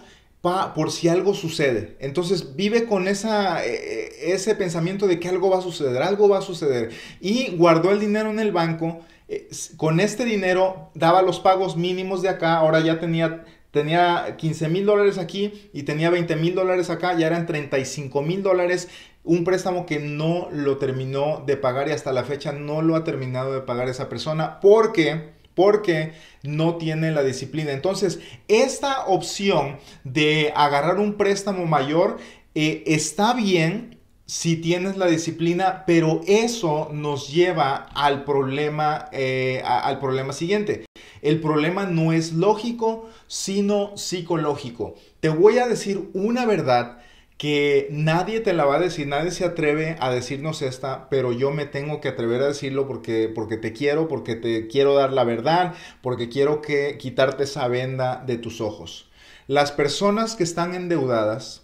por si algo sucede. Entonces vive con eh, eh, ese pensamiento de que algo va a suceder, algo va a suceder. Y guardó el dinero en el banco. Eh, con este dinero daba los pagos mínimos de acá. Ahora ya tenía tenía 15 mil dólares aquí y tenía 20 mil dólares acá, ya eran 35 mil dólares. Un préstamo que no lo terminó de pagar y hasta la fecha no lo ha terminado de pagar esa persona porque porque no tiene la disciplina. Entonces, esta opción de agarrar un préstamo mayor eh, está bien si tienes la disciplina, pero eso nos lleva al problema, eh, al problema siguiente. El problema no es lógico, sino psicológico. Te voy a decir una verdad que nadie te la va a decir, nadie se atreve a decirnos esta, pero yo me tengo que atrever a decirlo porque, porque te quiero, porque te quiero dar la verdad, porque quiero que quitarte esa venda de tus ojos. Las personas que están endeudadas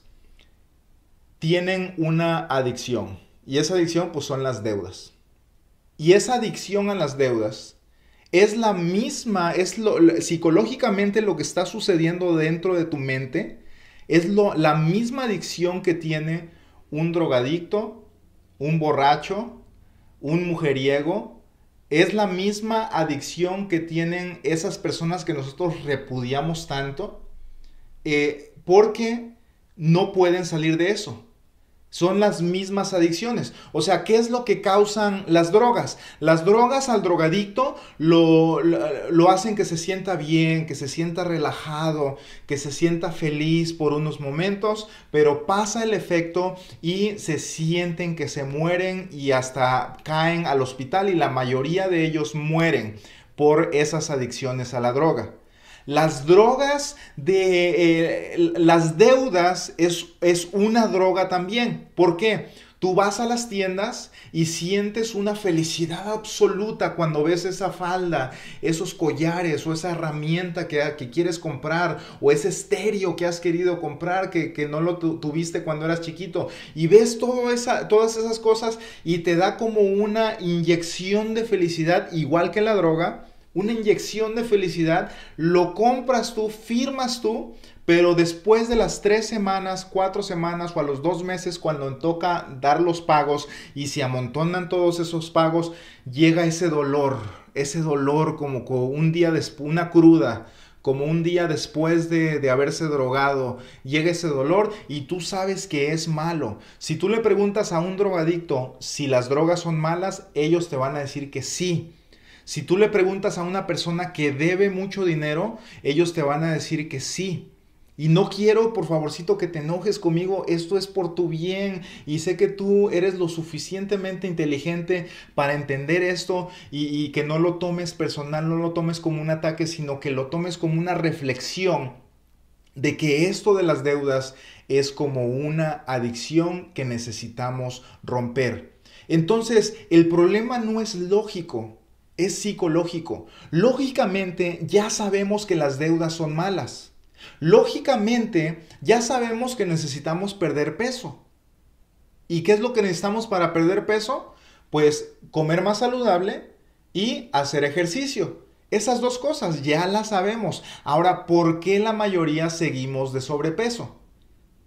tienen una adicción y esa adicción pues son las deudas. Y esa adicción a las deudas es la misma, es lo, psicológicamente lo que está sucediendo dentro de tu mente es la misma adicción que tiene un drogadicto, un borracho, un mujeriego. Es la misma adicción que tienen esas personas que nosotros repudiamos tanto. Eh, porque no pueden salir de eso. Son las mismas adicciones. O sea, ¿qué es lo que causan las drogas? Las drogas al drogadicto lo, hacen que se sienta bien, que se sienta relajado, que se sienta feliz por unos momentos, pero pasa el efecto y se sienten que se mueren y hasta caen al hospital y la mayoría de ellos mueren por esas adicciones a la droga. Las drogas de eh, las deudas es, una droga también. ¿Por qué? Tú vas a las tiendas y sientes una felicidad absoluta cuando ves esa falda, esos collares o esa herramienta que, quieres comprar o ese estéreo que has querido comprar que, no lo tuviste cuando eras chiquito. Y ves todo todas esas cosas y te da como una inyección de felicidad igual que la droga una inyección de felicidad, lo compras tú, firmas tú, pero después de las tres semanas, cuatro semanas o a los dos meses cuando toca dar los pagos y se amontonan todos esos pagos, llega ese dolor, ese dolor como, un día después, una cruda, como un día después de, de, haberse drogado, llega ese dolor y tú sabes que es malo. Si tú le preguntas a un drogadicto si las drogas son malas, ellos te van a decir que sí. Si tú le preguntas a una persona que debe mucho dinero, ellos te van a decir que sí. Y no quiero, por favorcito, que te enojes conmigo. Esto es por tu bien. Y sé que tú eres lo suficientemente inteligente para entender esto y, y, que no lo tomes personal, no lo tomes como un ataque, sino que lo tomes como una reflexión de que esto de las deudas es como una adicción que necesitamos romper. Entonces, el problema no es lógico es psicológico. Lógicamente ya sabemos que las deudas son malas. Lógicamente ya sabemos que necesitamos perder peso. ¿Y qué es lo que necesitamos para perder peso? Pues comer más saludable y hacer ejercicio. Esas dos cosas ya las sabemos. Ahora, ¿por qué la mayoría seguimos de sobrepeso?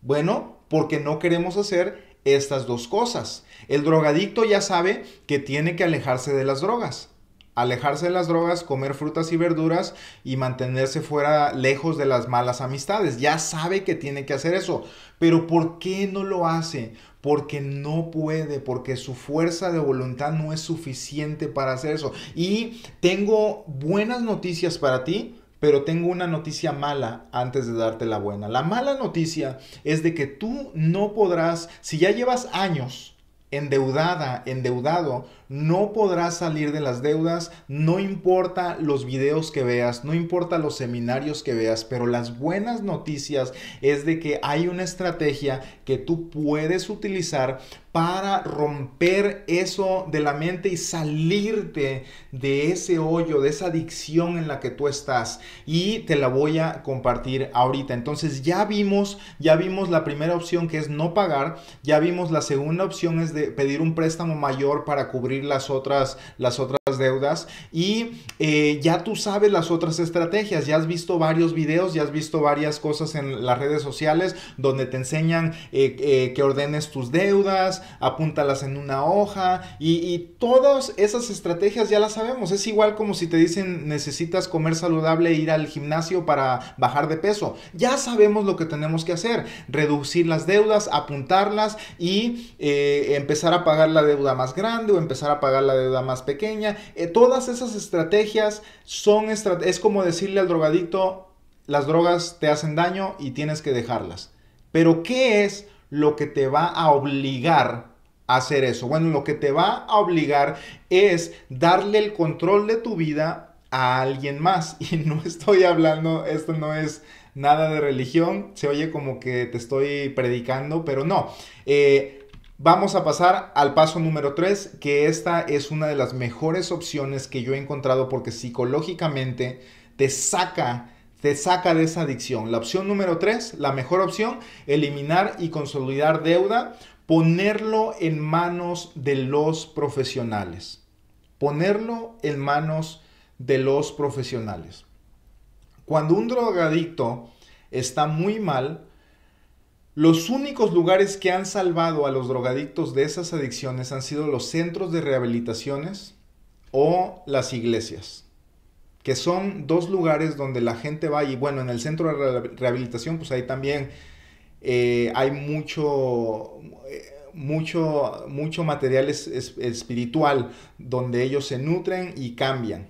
Bueno, porque no queremos hacer estas dos cosas. El drogadicto ya sabe que tiene que alejarse de las drogas alejarse de las drogas, comer frutas y verduras y mantenerse fuera lejos de las malas amistades. Ya sabe que tiene que hacer eso, pero ¿por qué no lo hace? Porque no puede, porque su fuerza de voluntad no es suficiente para hacer eso. Y tengo buenas noticias para ti. Pero tengo una noticia mala antes de darte la buena. La mala noticia es de que tú no podrás, si ya llevas años endeudada, endeudado, no podrás salir de las deudas, no importa los videos que veas, no importa los seminarios que veas, pero las buenas noticias es de que hay una estrategia que tú puedes utilizar para romper eso de la mente y salirte de ese hoyo, de esa adicción en la que tú estás. Y te la voy a compartir ahorita. Entonces ya vimos, ya vimos la primera opción que es no pagar, ya vimos la segunda opción es de pedir un préstamo mayor para cubrir las otras las otras deudas y eh, ya tú sabes las otras estrategias, ya has visto varios videos, ya has visto varias cosas en las redes sociales donde te enseñan eh, eh, que ordenes tus deudas, apúntalas en una hoja y, todas esas estrategias ya las sabemos. Es igual como si te dicen necesitas comer saludable e ir al gimnasio para bajar de peso. Ya sabemos lo que tenemos que hacer, reducir las deudas, apuntarlas y empezar a pagar la deuda más grande o empezar a pagar la deuda más pequeña eh, todas esas estrategias son, es como decirle al drogadicto, las drogas te hacen daño y tienes que dejarlas. Pero ¿qué es lo que te va a obligar a hacer eso? Bueno, lo que te va a obligar es darle el control de tu vida a alguien más. Y no estoy hablando, esto no es nada de religión, se oye como que te estoy predicando, pero no. Eh, Vamos a pasar al paso número 3, que esta es una de las mejores opciones que yo he encontrado porque psicológicamente te saca, te saca de esa adicción. La opción número 3, la mejor opción, eliminar y consolidar deuda, ponerlo en manos de los profesionales. Ponerlo en manos de los profesionales. Cuando un drogadicto está muy mal, los únicos lugares que han salvado a los drogadictos de esas adicciones han sido los centros de rehabilitaciones o las iglesias, que son dos lugares donde la gente va y bueno, en el centro de rehabilitación pues ahí también eh, hay eh, mucho, mucho, material espiritual donde ellos se nutren y cambian.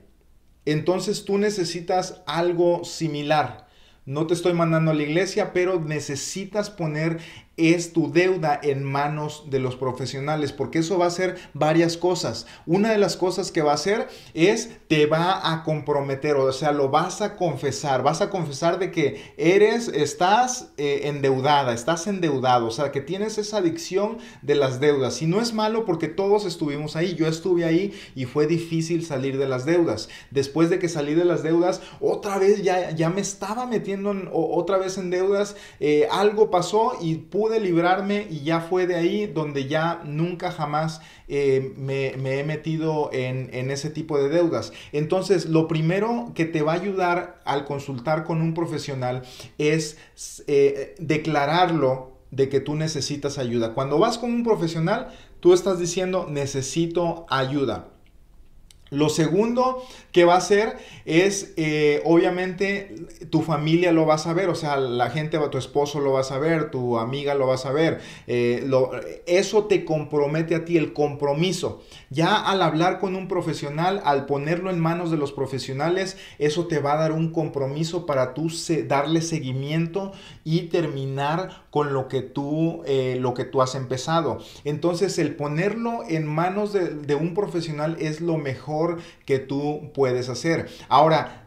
Entonces tú necesitas algo similar no te estoy mandando a la iglesia, pero necesitas poner es tu deuda en manos de los profesionales, porque eso va a ser varias cosas. Una de las cosas que va a hacer es te va a comprometer, o sea, lo vas a confesar, vas a confesar de que eres, estás eh, endeudada, estás endeudado, o sea, que tienes esa adicción de las deudas. Y no es malo porque todos estuvimos ahí, yo estuve ahí y fue difícil salir de las deudas. Después de que salí de las deudas, otra vez ya, ya me estaba metiendo otra vez en deudas, eh, algo pasó y pude librarme y ya fue de ahí donde ya nunca jamás eh, me, he metido en, ese tipo de deudas. Entonces, lo primero que te va a ayudar al consultar con un profesional es eh, declararlo de que tú necesitas ayuda. Cuando vas con un profesional, tú estás diciendo necesito ayuda. Lo segundo, que va a ser es, eh, obviamente, tu familia lo va a saber, o sea, la gente, tu esposo lo va a saber, tu amiga lo va a saber. Eh, eso te compromete a ti, el compromiso. Ya al hablar con un profesional, al ponerlo en manos de los profesionales, eso te va a dar un compromiso para tú darle seguimiento y terminar con lo que tú, eh, lo que tú has empezado. Entonces, el ponerlo en manos de, de un profesional es lo mejor que tú puedes puedes hacer. Ahora,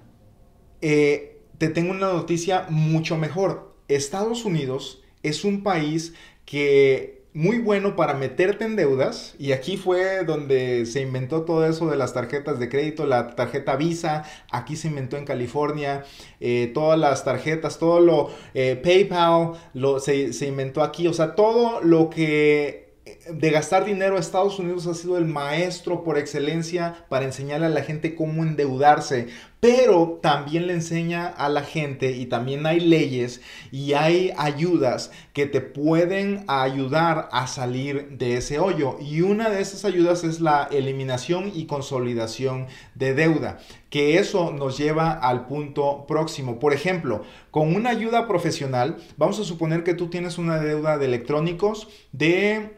eh, te tengo una noticia mucho mejor. Estados Unidos es un país que muy bueno para meterte en deudas y aquí fue donde se inventó todo eso de las tarjetas de crédito, la tarjeta Visa, aquí se inventó en California, eh, todas las tarjetas, todo lo eh, PayPal, se, se inventó aquí, o sea, todo lo que de gastar dinero Estados Unidos ha sido el maestro por excelencia para enseñarle a la gente cómo endeudarse, pero también le enseña a la gente y también hay leyes y hay ayudas que te pueden ayudar a salir de ese hoyo. Y una de esas ayudas es la eliminación y consolidación de deuda, que eso nos lleva al punto próximo. Por ejemplo, con una ayuda profesional, vamos a suponer que tú tienes una deuda de electrónicos de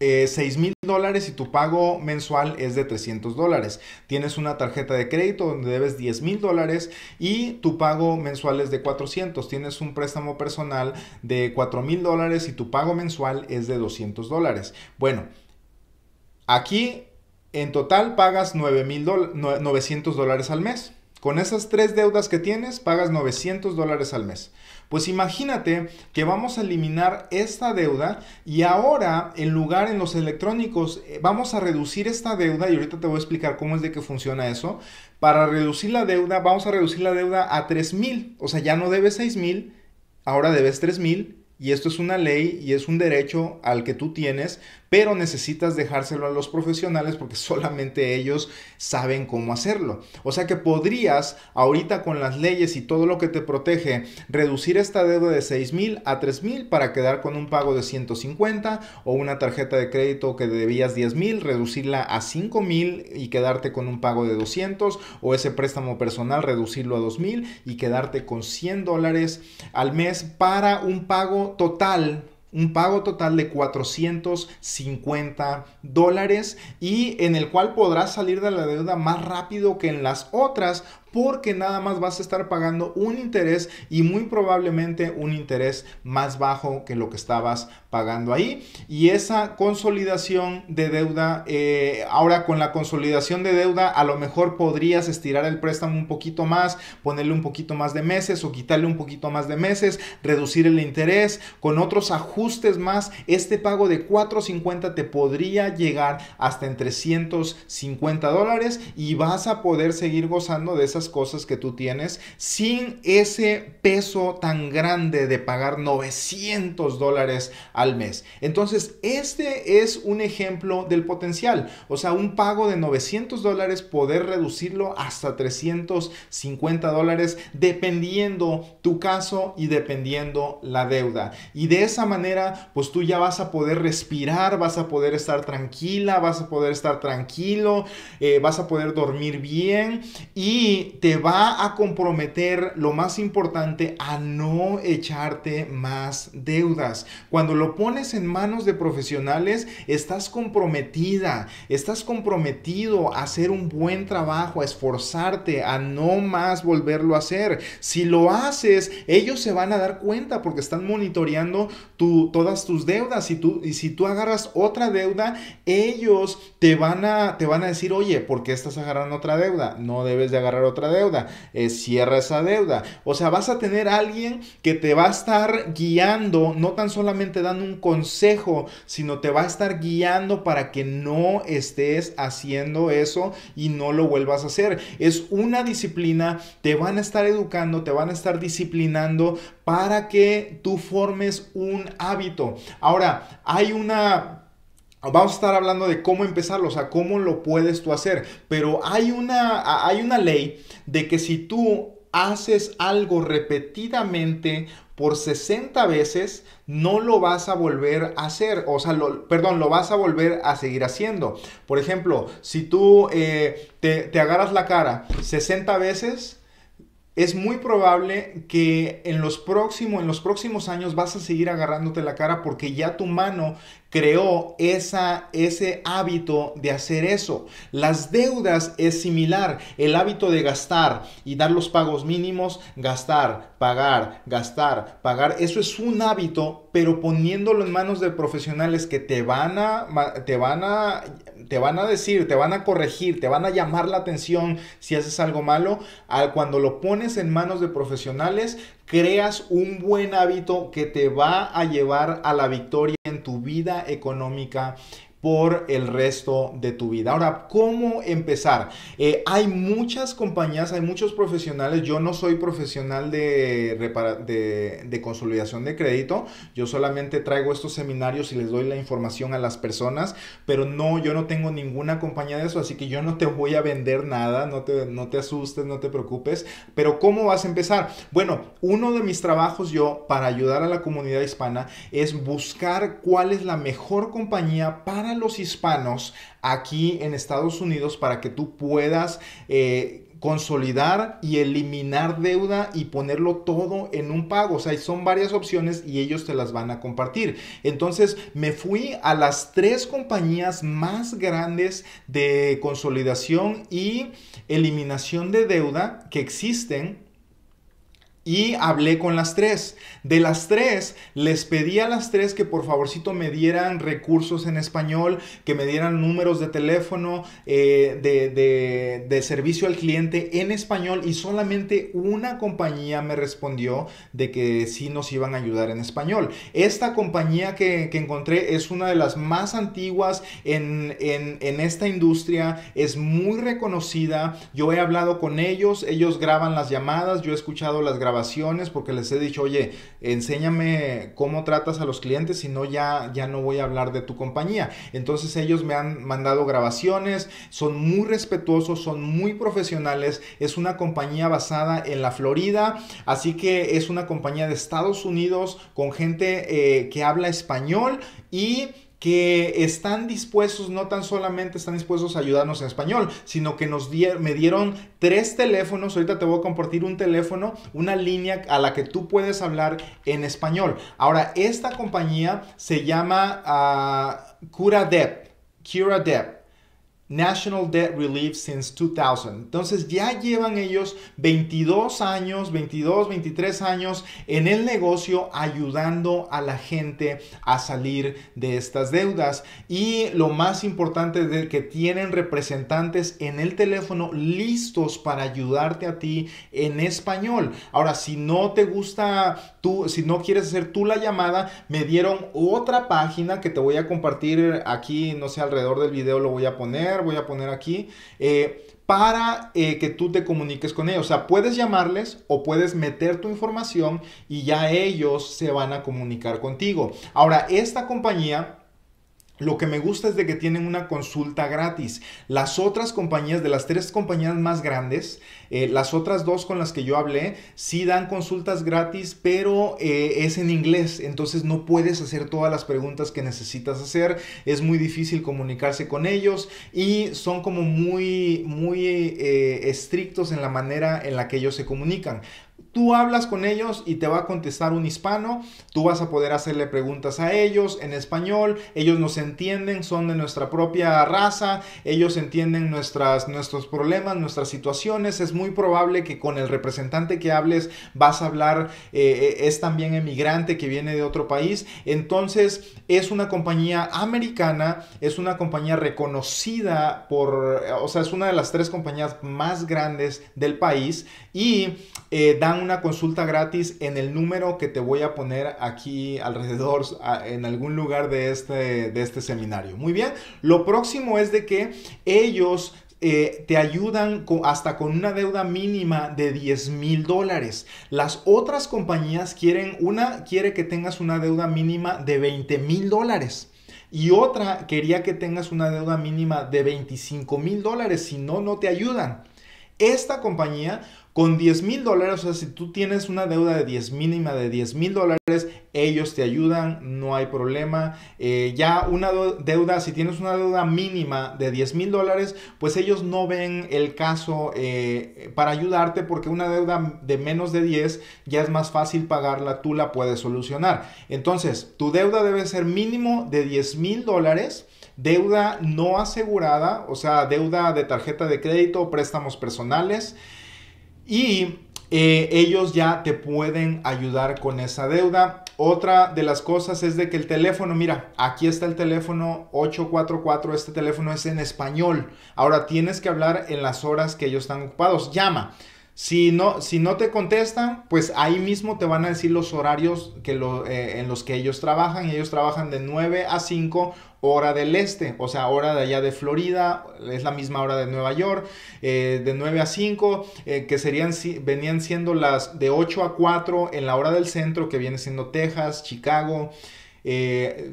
eh, 6 mil dólares y tu pago mensual es de 300 dólares. Tienes una tarjeta de crédito donde debes 10 mil dólares y tu pago mensual es de 400. Tienes un préstamo personal de 4 mil dólares y tu pago mensual es de 200 dólares. Bueno, aquí en total pagas 9 900 dólares al mes. Con esas tres deudas que tienes, pagas 900 dólares al mes. Pues imagínate que vamos a eliminar esta deuda y ahora en lugar en los electrónicos eh, vamos a reducir esta deuda y ahorita te voy a explicar cómo es de que funciona eso. Para reducir la deuda vamos a reducir la deuda a 3.000, o sea, ya no debes 6.000, ahora debes 3.000 y esto es una ley y es un derecho al que tú tienes pero necesitas dejárselo a los profesionales porque solamente ellos saben cómo hacerlo. O sea que podrías ahorita con las leyes y todo lo que te protege reducir esta deuda de $6,000 mil a $3,000 mil para quedar con un pago de 150 o una tarjeta de crédito que debías $10,000 mil, reducirla a $5,000 mil y quedarte con un pago de 200 o ese préstamo personal reducirlo a $2,000 mil y quedarte con 100 dólares al mes para un pago total un pago total de 450 dólares y en el cual podrás salir de la deuda más rápido que en las otras porque nada más vas a estar pagando un interés y muy probablemente un interés más bajo que lo que estabas pagando ahí. Y esa consolidación de deuda, eh, ahora con la consolidación de deuda, a lo mejor podrías estirar el préstamo un poquito más, ponerle un poquito más de meses o quitarle un poquito más de meses, reducir el interés, con otros ajustes más, este pago de 4.50 te podría llegar hasta en 350 dólares y vas a poder seguir gozando de esas cosas que tú tienes sin ese peso tan grande de pagar 900 dólares al mes. Entonces, este es un ejemplo del potencial. O sea, un pago de 900 dólares, poder reducirlo hasta 350 dólares, dependiendo tu caso y dependiendo la deuda. Y de esa manera, pues tú ya vas a poder respirar, vas a poder estar tranquila, vas a poder estar tranquilo, eh, vas a poder dormir bien y te va a comprometer lo más importante a no echarte más deudas. Cuando lo pones en manos de profesionales, estás comprometida, estás comprometido a hacer un buen trabajo, a esforzarte, a no más volverlo a hacer. Si lo haces, ellos se van a dar cuenta porque están monitoreando todas tus deudas y, tú, y si tú agarras otra deuda, ellos te van, a, te van a decir, oye, ¿por qué estás agarrando otra deuda? No debes de agarrar otra otra deuda, es eh, cierra esa deuda. O sea, vas a tener alguien que te va a estar guiando, no tan solamente dando un consejo, sino te va a estar guiando para que no estés haciendo eso y no lo vuelvas a hacer. Es una disciplina, te van a estar educando, te van a estar disciplinando para que tú formes un hábito. Ahora, hay una Vamos a estar hablando de cómo empezarlo, o sea, cómo lo puedes tú hacer. Pero hay una, hay una ley de que si tú haces algo repetidamente por 60 veces, no lo vas a volver a hacer, o sea, perdón, lo vas a volver a seguir haciendo. Por ejemplo, si tú eh, te, te agarras la cara 60 veces, es muy probable que en los, en los próximos años vas a seguir agarrándote la cara porque ya tu mano creó esa, ese hábito de hacer eso. Las deudas es similar, el hábito de gastar y dar los pagos mínimos, gastar, pagar, gastar, pagar. Eso es un hábito, pero poniéndolo en manos de profesionales que te van a, te van a te van a decir, te van a corregir, te van a llamar la atención si haces algo malo, al cuando lo pones en manos de profesionales, creas un buen hábito que te va a llevar a la victoria en tu vida económica por el resto de tu vida. Ahora, ¿cómo empezar? Eh, hay muchas compañías, hay muchos profesionales. Yo no soy profesional de, de, de, consolidación de crédito. Yo solamente traigo estos seminarios y les doy la información a las personas. Pero no, yo no tengo ninguna compañía de eso. Así que yo no te voy a vender nada. No te, no te asustes, no te preocupes. Pero ¿cómo vas a empezar? Bueno, uno de mis trabajos yo para ayudar a la comunidad hispana es buscar cuál es la mejor compañía para los hispanos aquí en Estados Unidos para que tú puedas eh, consolidar y eliminar deuda y ponerlo todo en un pago. O sea, son varias opciones y ellos te las van a compartir. Entonces me fui a las tres compañías más grandes de consolidación y eliminación de deuda que existen y hablé con las tres. De las tres, les pedí a las tres que por favorcito me dieran recursos en español, que me dieran números de teléfono, eh, de, servicio al cliente en español. Y solamente una compañía me respondió de que sí nos iban a ayudar en español. Esta compañía que, encontré es una de las más antiguas en, en esta industria. Es muy reconocida. Yo he hablado con ellos. Ellos graban las llamadas. Yo he escuchado las grabaciones porque les he dicho, oye, enséñame cómo tratas a los clientes, si no ya, ya no voy a hablar de tu compañía. Entonces ellos me han mandado grabaciones, son muy respetuosos, son muy profesionales, es una compañía basada en la Florida, así que es una compañía de Estados Unidos con gente eh, que habla español y que están dispuestos, no tan solamente están dispuestos a ayudarnos en español, sino que nos me dieron tres teléfonos, ahorita te voy a compartir un teléfono, una línea a la que tú puedes hablar en español. Ahora, esta compañía se llama ah, CuraDep, CuraDep. National Debt Relief since 2000. Entonces ya llevan ellos 22 años, 22, 23 años en el negocio ayudando a la gente a salir de estas deudas. Y lo más importante es que tienen representantes en el teléfono listos para ayudarte a ti en español. Ahora, si no te gusta tú, si no quieres hacer tú la llamada, me dieron otra página que te voy a compartir aquí, no sé, alrededor del video lo voy a poner voy a poner aquí, eh, para eh, que tú te comuniques con ellos. O sea, puedes llamarles o puedes meter tu información y ya ellos se van a comunicar contigo. Ahora, esta compañía lo que me gusta es de que tienen una consulta gratis. Las otras compañías, de las tres compañías más grandes, eh, las otras dos con las que yo hablé, sí dan consultas gratis, pero eh, es en inglés, entonces no puedes hacer todas las preguntas que necesitas hacer. Es muy difícil comunicarse con ellos y son como muy, muy eh, estrictos en la manera en la que ellos se comunican. Tú hablas con ellos y te va a contestar un hispano, tú vas a poder hacerle preguntas a ellos en español, ellos nos entienden, son de nuestra propia raza, ellos entienden nuestras, nuestros problemas, nuestras situaciones, es muy probable que con el representante que hables vas a hablar, eh, eh, es también emigrante que viene de otro país, entonces es una compañía americana, es una compañía reconocida por, o sea, es una de las tres compañías más grandes del país y eh, dan una consulta gratis en el número que te voy a poner aquí alrededor, en algún lugar de este, de este seminario. Muy bien, lo próximo es de que ellos eh, te ayudan con, hasta con una deuda mínima de 10 mil dólares. Las otras compañías quieren una, quiere que tengas una deuda mínima de 20 mil dólares. Y otra quería que tengas una deuda mínima de 25 mil dólares, si no, no te ayudan. Esta compañía con 10 mil dólares, o sea, si tú tienes una deuda de 10 mínima de 10 mil dólares, ellos te ayudan, no hay problema. Eh, ya una deuda, si tienes una deuda mínima de 10 mil dólares, pues ellos no ven el caso eh, para ayudarte porque una deuda de menos de 10 ya es más fácil pagarla, tú la puedes solucionar. Entonces, tu deuda debe ser mínimo de 10 mil dólares deuda no asegurada, o sea, deuda de tarjeta de crédito, préstamos personales, y eh, ellos ya te pueden ayudar con esa deuda. Otra de las cosas es de que el teléfono, mira, aquí está el teléfono 844, este teléfono es en español. Ahora tienes que hablar en las horas que ellos están ocupados. Llama. Si no, si no te contestan, pues ahí mismo te van a decir los horarios que lo, eh, en los que ellos trabajan. Ellos trabajan de 9 a 5 hora del este, o sea, hora de allá de Florida, es la misma hora de Nueva York, eh, de 9 a 5, eh, que serían, venían siendo las de 8 a 4 en la hora del centro, que viene siendo Texas, Chicago. Eh,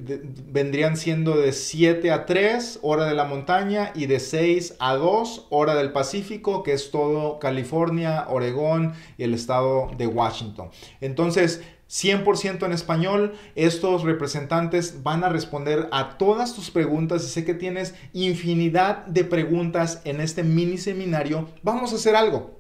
vendrían siendo de 7 a 3, hora de la montaña, y de 6 a 2, hora del Pacífico, que es todo California, Oregón y el estado de Washington. Entonces, 100% en español. Estos representantes van a responder a todas tus preguntas y sé que tienes infinidad de preguntas en este mini seminario. Vamos a hacer algo.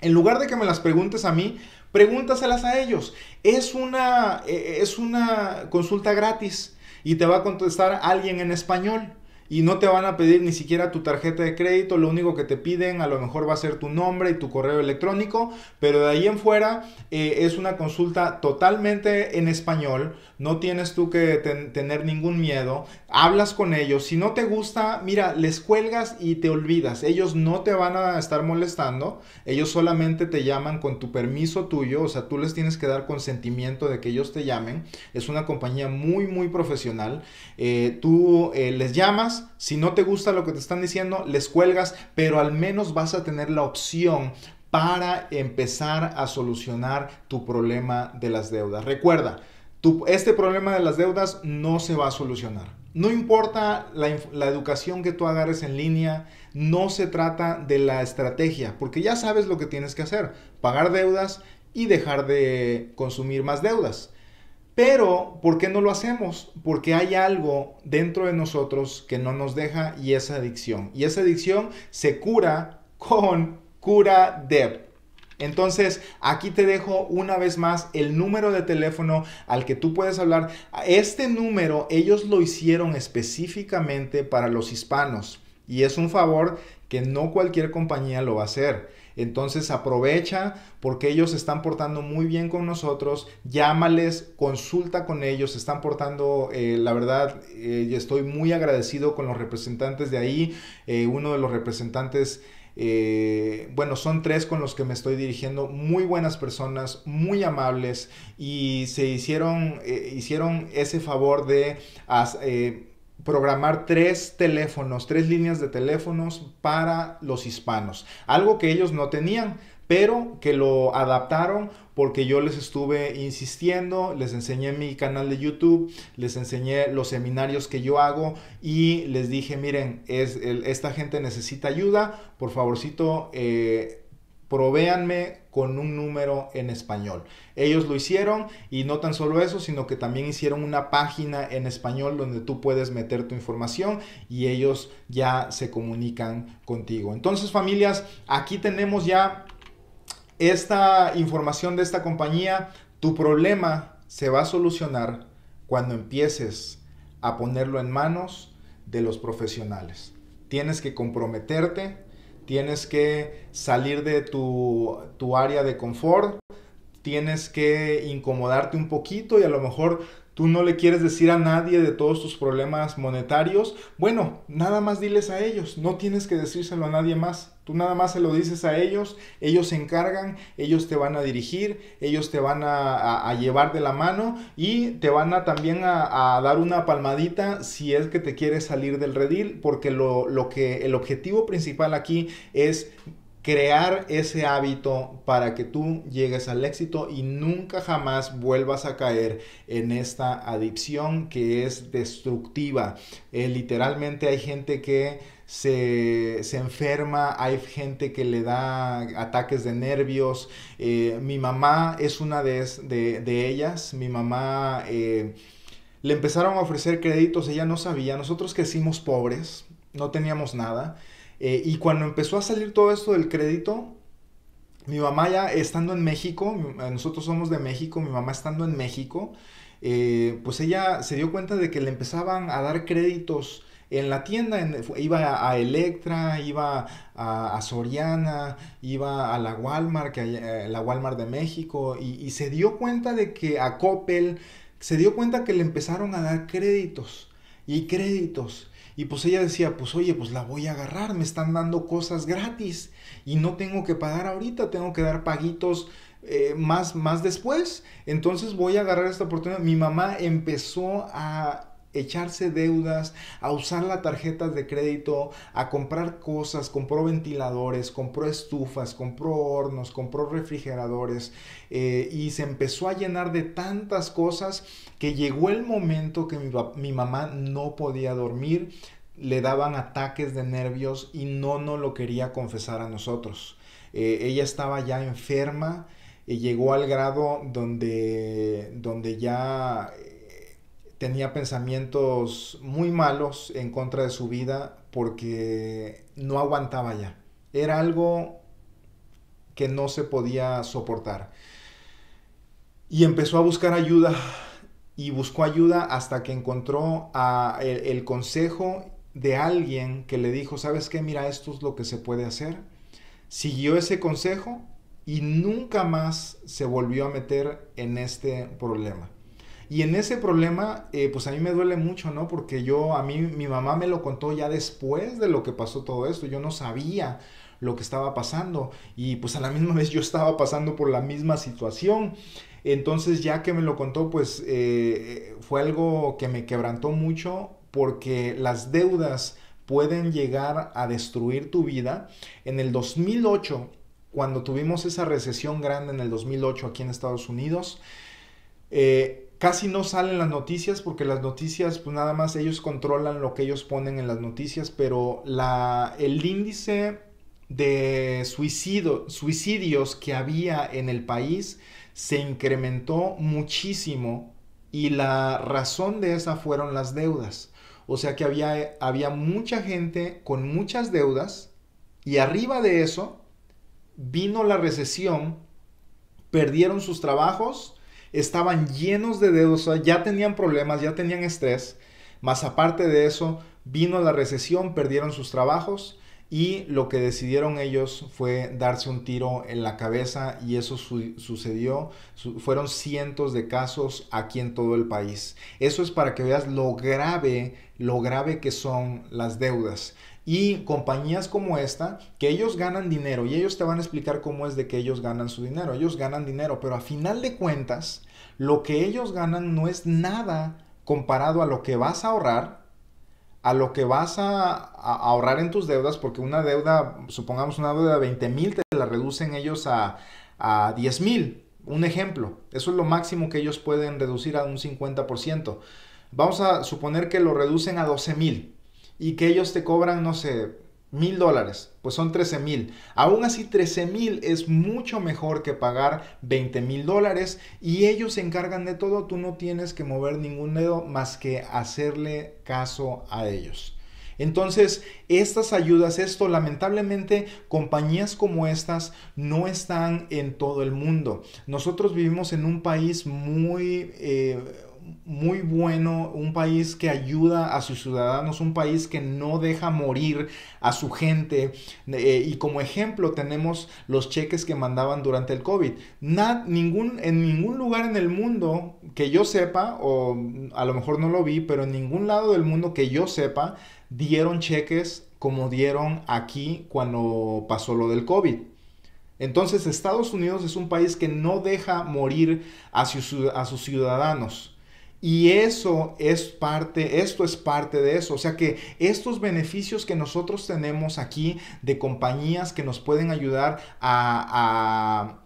En lugar de que me las preguntes a mí, pregúntaselas a ellos. Es una, eh, es una consulta gratis y te va a contestar alguien en español y no te van a pedir ni siquiera tu tarjeta de crédito, lo único que te piden a lo mejor va a ser tu nombre y tu correo electrónico, pero de ahí en fuera eh, es una consulta totalmente en español no tienes tú que tener ningún miedo, hablas con ellos, si no te gusta, mira, les cuelgas y te olvidas, ellos no te van a estar molestando, ellos solamente te llaman con tu permiso tuyo, o sea, tú les tienes que dar consentimiento de que ellos te llamen, es una compañía muy, muy profesional, eh, tú eh, les llamas, si no te gusta lo que te están diciendo, les cuelgas, pero al menos vas a tener la opción para empezar a solucionar tu problema de las deudas. Recuerda, este problema de las deudas no se va a solucionar. No importa la, educación que tú agarres en línea, no se trata de la estrategia, porque ya sabes lo que tienes que hacer, pagar deudas y dejar de consumir más deudas. Pero, ¿por qué no lo hacemos? Porque hay algo dentro de nosotros que no nos deja y esa adicción. Y esa adicción se cura con cura debt. Entonces, aquí te dejo una vez más el número de teléfono al que tú puedes hablar. Este número ellos lo hicieron específicamente para los hispanos y es un favor que no cualquier compañía lo va a hacer. Entonces aprovecha porque ellos se están portando muy bien con nosotros, llámales, consulta con ellos, se están portando, eh, la verdad, eh, estoy muy agradecido con los representantes de ahí, eh, uno de los representantes eh, bueno, son tres con los que me estoy dirigiendo, muy buenas personas, muy amables y se hicieron, eh, hicieron ese favor de... Eh, programar tres teléfonos, tres líneas de teléfonos para los hispanos, algo que ellos no tenían, pero que lo adaptaron porque yo les estuve insistiendo, les enseñé mi canal de YouTube, les enseñé los seminarios que yo hago y les dije, miren, es, esta gente necesita ayuda, por favorcito, eh, provéanme con un número en español. Ellos lo hicieron y no tan solo eso, sino que también hicieron una página en español donde tú puedes meter tu información y ellos ya se comunican contigo. Entonces familias, aquí tenemos ya esta información de esta compañía, tu problema se va a solucionar cuando empieces a ponerlo en manos de los profesionales. Tienes que comprometerte, tienes que salir de tu, área de confort, tienes que incomodarte un poquito y a lo mejor tú no le quieres decir a nadie de todos tus problemas monetarios. Bueno, nada más diles a ellos, no tienes que decírselo a nadie más Tú nada más se lo dices a ellos, ellos se encargan, ellos te van a dirigir, ellos te van a, llevar de la mano y te van a también a, dar una palmadita si es que te quieres salir del redil, porque lo, que el objetivo principal aquí es crear ese hábito para que tú llegues al éxito y nunca jamás vuelvas a caer en esta adicción que es destructiva. Eh, literalmente hay gente que se, enferma, hay gente que le da ataques de nervios. Eh, mi mamá es una de, de, ellas. Mi mamá eh, le empezaron a ofrecer créditos, ella no sabía. Nosotros crecimos pobres, no teníamos nada. Eh, y cuando empezó a salir todo esto del crédito, mi mamá ya estando en México, nosotros somos de México, mi mamá estando en México, pues ella se dio cuenta de que le empezaban a dar créditos en la tienda, iba a Electra, iba a, Soriana, iba a la Walmart, que, eh, la Walmart de México, y, se dio cuenta de que a Coppel, se dio cuenta que le empezaron a dar créditos y créditos. Y pues ella decía, pues oye, pues la voy a agarrar, me están dando cosas gratis y no tengo que pagar ahorita, tengo que dar paguitos eh, más, más después. Entonces voy a agarrar esta oportunidad. Mi mamá empezó a echarse deudas, a usar las tarjetas de crédito, a comprar cosas, compró ventiladores, compró estufas, compró hornos, compró refrigeradores eh, y se empezó a llenar de tantas cosas que llegó el momento que mi, mamá no podía dormir, le daban ataques de nervios y no no lo quería confesar a nosotros. Eh, ella estaba ya enferma. Y llegó al grado donde, donde ya tenía pensamientos muy malos en contra de su vida porque no aguantaba ya. Era algo que no se podía soportar. Y empezó a buscar ayuda y buscó ayuda hasta que encontró a el, el, consejo de alguien que le dijo, ¿sabes qué? Mira, esto es lo que se puede hacer. Siguió ese consejo y nunca más se volvió a meter en este problema. Y en ese problema, eh, pues a mí me duele mucho, ¿no? Porque yo, a mí, mi mamá me lo contó ya después de lo que pasó todo esto, yo no sabía lo que estaba pasando y pues a la misma vez yo estaba pasando por la misma situación. Entonces ya que me lo contó, pues eh, eh, fue algo que me quebrantó mucho porque las deudas pueden llegar a destruir tu vida. En el 2008, cuando tuvimos esa recesión grande en el 2008 aquí en Estados Unidos, eh, casi no salen las noticias porque las noticias, pues nada más ellos controlan lo que ellos ponen en las noticias, pero la, el índice de suicidios que había en el país se incrementó muchísimo y la razón de esa fueron las deudas. O sea que había, había mucha gente con muchas deudas y arriba de eso vino la recesión, perdieron sus trabajos estaban llenos de dedos, ya tenían problemas, ya tenían estrés, más aparte de eso, vino la recesión, perdieron sus trabajos y lo que decidieron ellos fue darse un tiro en la cabeza y eso sucedió. fueron cientos de casos aquí en todo el país. Eso es para que veas lo grave, lo grave que son las deudas. Y compañías como esta, que ellos ganan dinero y ellos te van a explicar cómo es de que ellos ganan su dinero. Ellos ganan dinero, pero a final de cuentas, lo que ellos ganan no es nada comparado a lo que vas a ahorrar, a lo que vas a, ahorrar en tus deudas, porque una deuda, supongamos una deuda de 20 mil, te la reducen ellos a, a 10 mil. Un ejemplo, eso es lo máximo que ellos pueden reducir a un 50%. Vamos a suponer que lo reducen a 12 mil y que ellos te cobran, no sé, mil dólares, pues son 13 mil. Aún así, 13 mil es mucho mejor que pagar 20 mil dólares y ellos se encargan de todo, tú no tienes que mover ningún dedo más que hacerle caso a ellos. Entonces, estas ayudas, esto lamentablemente, compañías como estas no están en todo el mundo. Nosotros vivimos en un país muy... Eh, muy bueno, un país que ayuda a sus ciudadanos, un país que no deja morir a su gente. Eh, y como ejemplo tenemos los cheques que mandaban durante el COVID. ningún, en ningún lugar en el mundo que yo sepa, o a lo mejor no lo vi, pero en ningún lado del mundo que yo sepa, dieron cheques como dieron aquí cuando pasó lo del COVID. Entonces Estados Unidos es un país que no deja morir a, a sus ciudadanos. Y eso es parte, esto es parte de eso. O sea que estos beneficios que nosotros tenemos aquí de compañías que nos pueden ayudar a,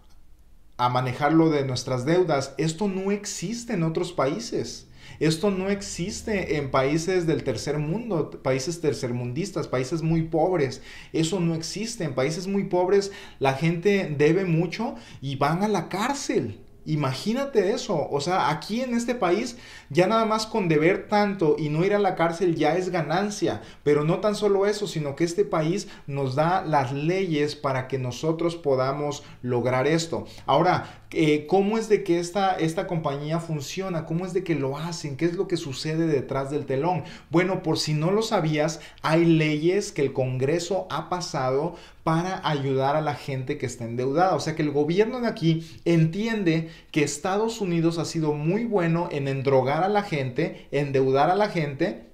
a, a manejarlo de nuestras deudas, esto no existe en otros países. Esto no existe en países del tercer mundo, países tercermundistas, países muy pobres. Eso no existe. En países muy pobres la gente debe mucho y van a la cárcel. Imagínate eso, o sea, aquí en este país ya nada más con deber tanto y no ir a la cárcel ya es ganancia, pero no tan solo eso, sino que este país nos da las leyes para que nosotros podamos lograr esto. Ahora, eh, ¿cómo es de que esta, esta compañía funciona? ¿Cómo es de que lo hacen? ¿Qué es lo que sucede detrás del telón? Bueno, por si no lo sabías, hay leyes que el Congreso ha pasado para ayudar a la gente que está endeudada. O sea que el gobierno de aquí entiende que Estados Unidos ha sido muy bueno en endrogar a la gente, endeudar a la gente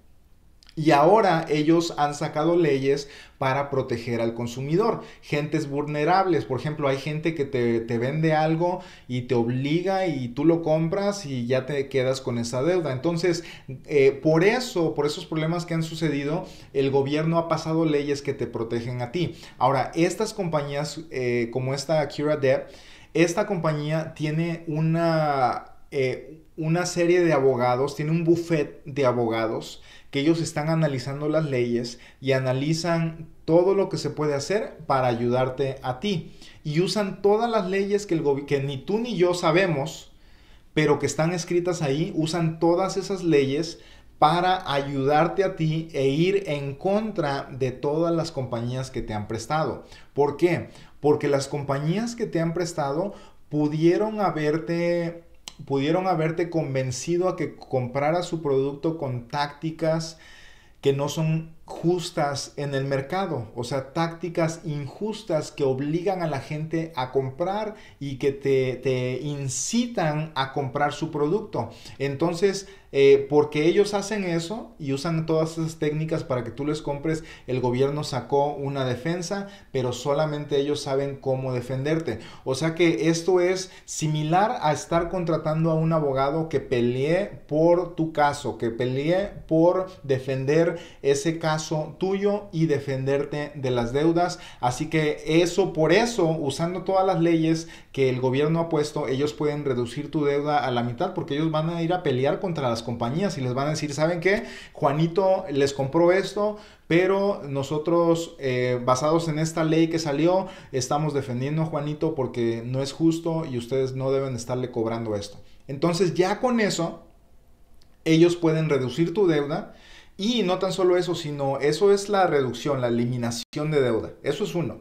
y ahora ellos han sacado leyes para proteger al consumidor. Gentes vulnerables, por ejemplo, hay gente que te, vende algo y te obliga y tú lo compras y ya te quedas con esa deuda. Entonces, eh, por eso, por esos problemas que han sucedido, el gobierno ha pasado leyes que te protegen a ti. Ahora, estas compañías eh, como esta Cura esta compañía tiene una... Eh, una serie de abogados, tiene un buffet de abogados que ellos están analizando las leyes y analizan todo lo que se puede hacer para ayudarte a ti. Y usan todas las leyes que, el que ni tú ni yo sabemos, pero que están escritas ahí, usan todas esas leyes para ayudarte a ti e ir en contra de todas las compañías que te han prestado. ¿Por qué? Porque las compañías que te han prestado pudieron haberte pudieron haberte convencido a que comprara su producto con tácticas que no son justas en el mercado, o sea, tácticas injustas que obligan a la gente a comprar y que te, incitan a comprar su producto. Entonces, eh, porque ellos hacen eso y usan todas esas técnicas para que tú les compres, el gobierno sacó una defensa, pero solamente ellos saben cómo defenderte. O sea que esto es similar a estar contratando a un abogado que pelee por tu caso, que pelee por defender ese caso tuyo y defenderte de las deudas. Así que eso, por eso, usando todas las leyes que el gobierno ha puesto, ellos pueden reducir tu deuda a la mitad porque ellos van a ir a pelear contra las compañías y les van a decir, ¿saben que Juanito les compró esto, pero nosotros, eh, basados en esta ley que salió, estamos defendiendo a Juanito porque no es justo y ustedes no deben estarle cobrando esto. Entonces ya con eso, ellos pueden reducir tu deuda y no tan solo eso, sino eso es la reducción, la eliminación de deuda. Eso es uno.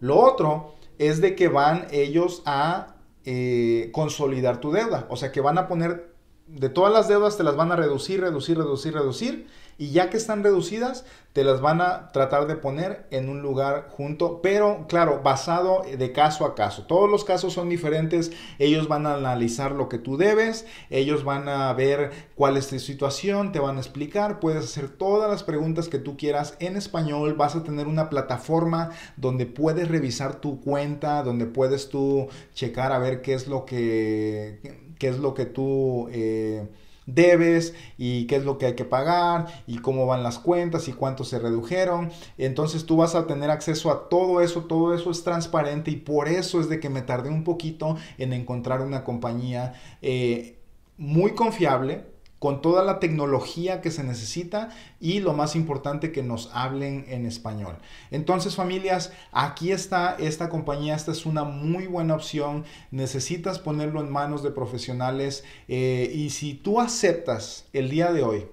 Lo otro es de que van ellos a eh, consolidar tu deuda. O sea, que van a poner de todas las deudas te las van a reducir, reducir, reducir, reducir. Y ya que están reducidas, te las van a tratar de poner en un lugar junto, pero claro, basado de caso a caso. Todos los casos son diferentes, ellos van a analizar lo que tú debes, ellos van a ver cuál es tu situación, te van a explicar, puedes hacer todas las preguntas que tú quieras en español, vas a tener una plataforma donde puedes revisar tu cuenta, donde puedes tú checar a ver qué es lo que qué es lo que tú eh, debes y qué es lo que hay que pagar y cómo van las cuentas y cuánto se redujeron. Entonces tú vas a tener acceso a todo eso, todo eso es transparente y por eso es de que me tardé un poquito en encontrar una compañía eh, muy confiable con toda la tecnología que se necesita y lo más importante que nos hablen en español. Entonces familias, aquí está esta compañía, esta es una muy buena opción, necesitas ponerlo en manos de profesionales eh, y si tú aceptas el día de hoy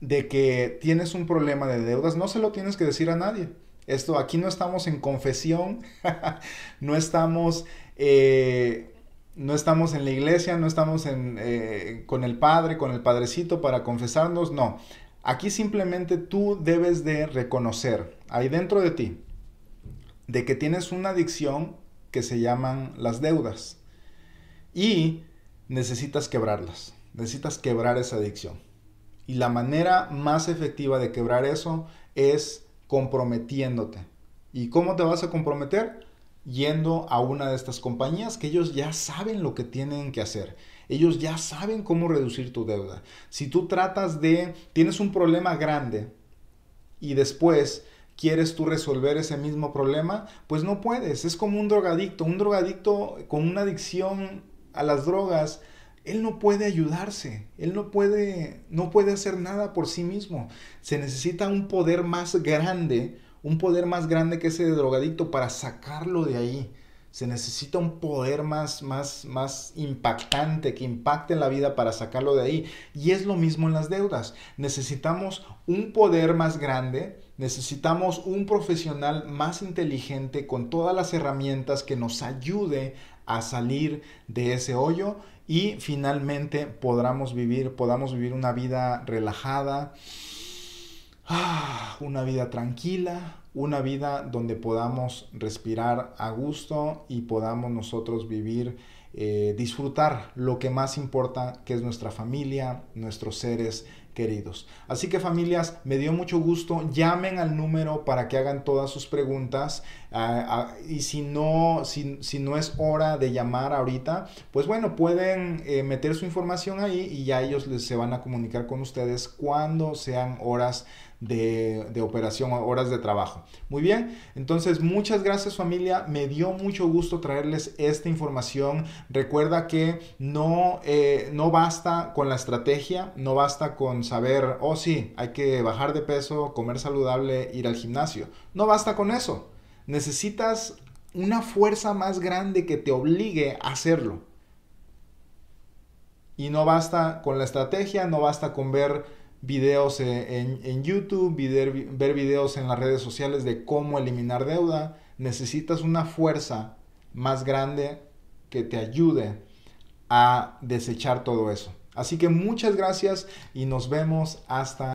de que tienes un problema de deudas, no se lo tienes que decir a nadie. Esto aquí no estamos en confesión, no estamos... Eh, no estamos en la iglesia, no estamos en, eh, con el Padre, con el Padrecito para confesarnos, no. Aquí simplemente tú debes de reconocer ahí dentro de ti de que tienes una adicción que se llaman las deudas y necesitas quebrarlas, necesitas quebrar esa adicción. Y la manera más efectiva de quebrar eso es comprometiéndote. ¿Y cómo te vas a comprometer? yendo a una de estas compañías que ellos ya saben lo que tienen que hacer. Ellos ya saben cómo reducir tu deuda. Si tú tratas de, tienes un problema grande y después quieres tú resolver ese mismo problema, pues no puedes. Es como un drogadicto. Un drogadicto con una adicción a las drogas, él no puede ayudarse, él no puede, no puede hacer nada por sí mismo. Se necesita un poder más grande un poder más grande que ese de drogadicto para sacarlo de ahí. Se necesita un poder más, más, más impactante, que impacte en la vida para sacarlo de ahí. Y es lo mismo en las deudas. Necesitamos un poder más grande, necesitamos un profesional más inteligente con todas las herramientas que nos ayude a salir de ese hoyo y finalmente podamos vivir, podamos vivir una vida relajada, Ah, una vida tranquila, una vida donde podamos respirar a gusto y podamos nosotros vivir, eh, disfrutar lo que más importa, que es nuestra familia, nuestros seres queridos. Así que familias, me dio mucho gusto. Llamen al número para que hagan todas sus preguntas. Ah, ah, y si no, si, no es hora de llamar ahorita, pues bueno, pueden eh, meter su información ahí y ya ellos les, se van a comunicar con ustedes cuando sean horas de, operación, horas de trabajo. Muy bien, entonces muchas gracias familia, me dio mucho gusto traerles esta información. Recuerda que no, eh, no basta con la estrategia, no basta con saber, oh sí, hay que bajar de peso, comer saludable, ir al gimnasio. No basta con eso. Necesitas una fuerza más grande que te obligue a hacerlo. Y no basta con la estrategia, no basta con ver videos en, YouTube, ver videos en las redes sociales de cómo eliminar deuda. Necesitas una fuerza más grande que te ayude a desechar todo eso. Así que muchas gracias y nos vemos hasta...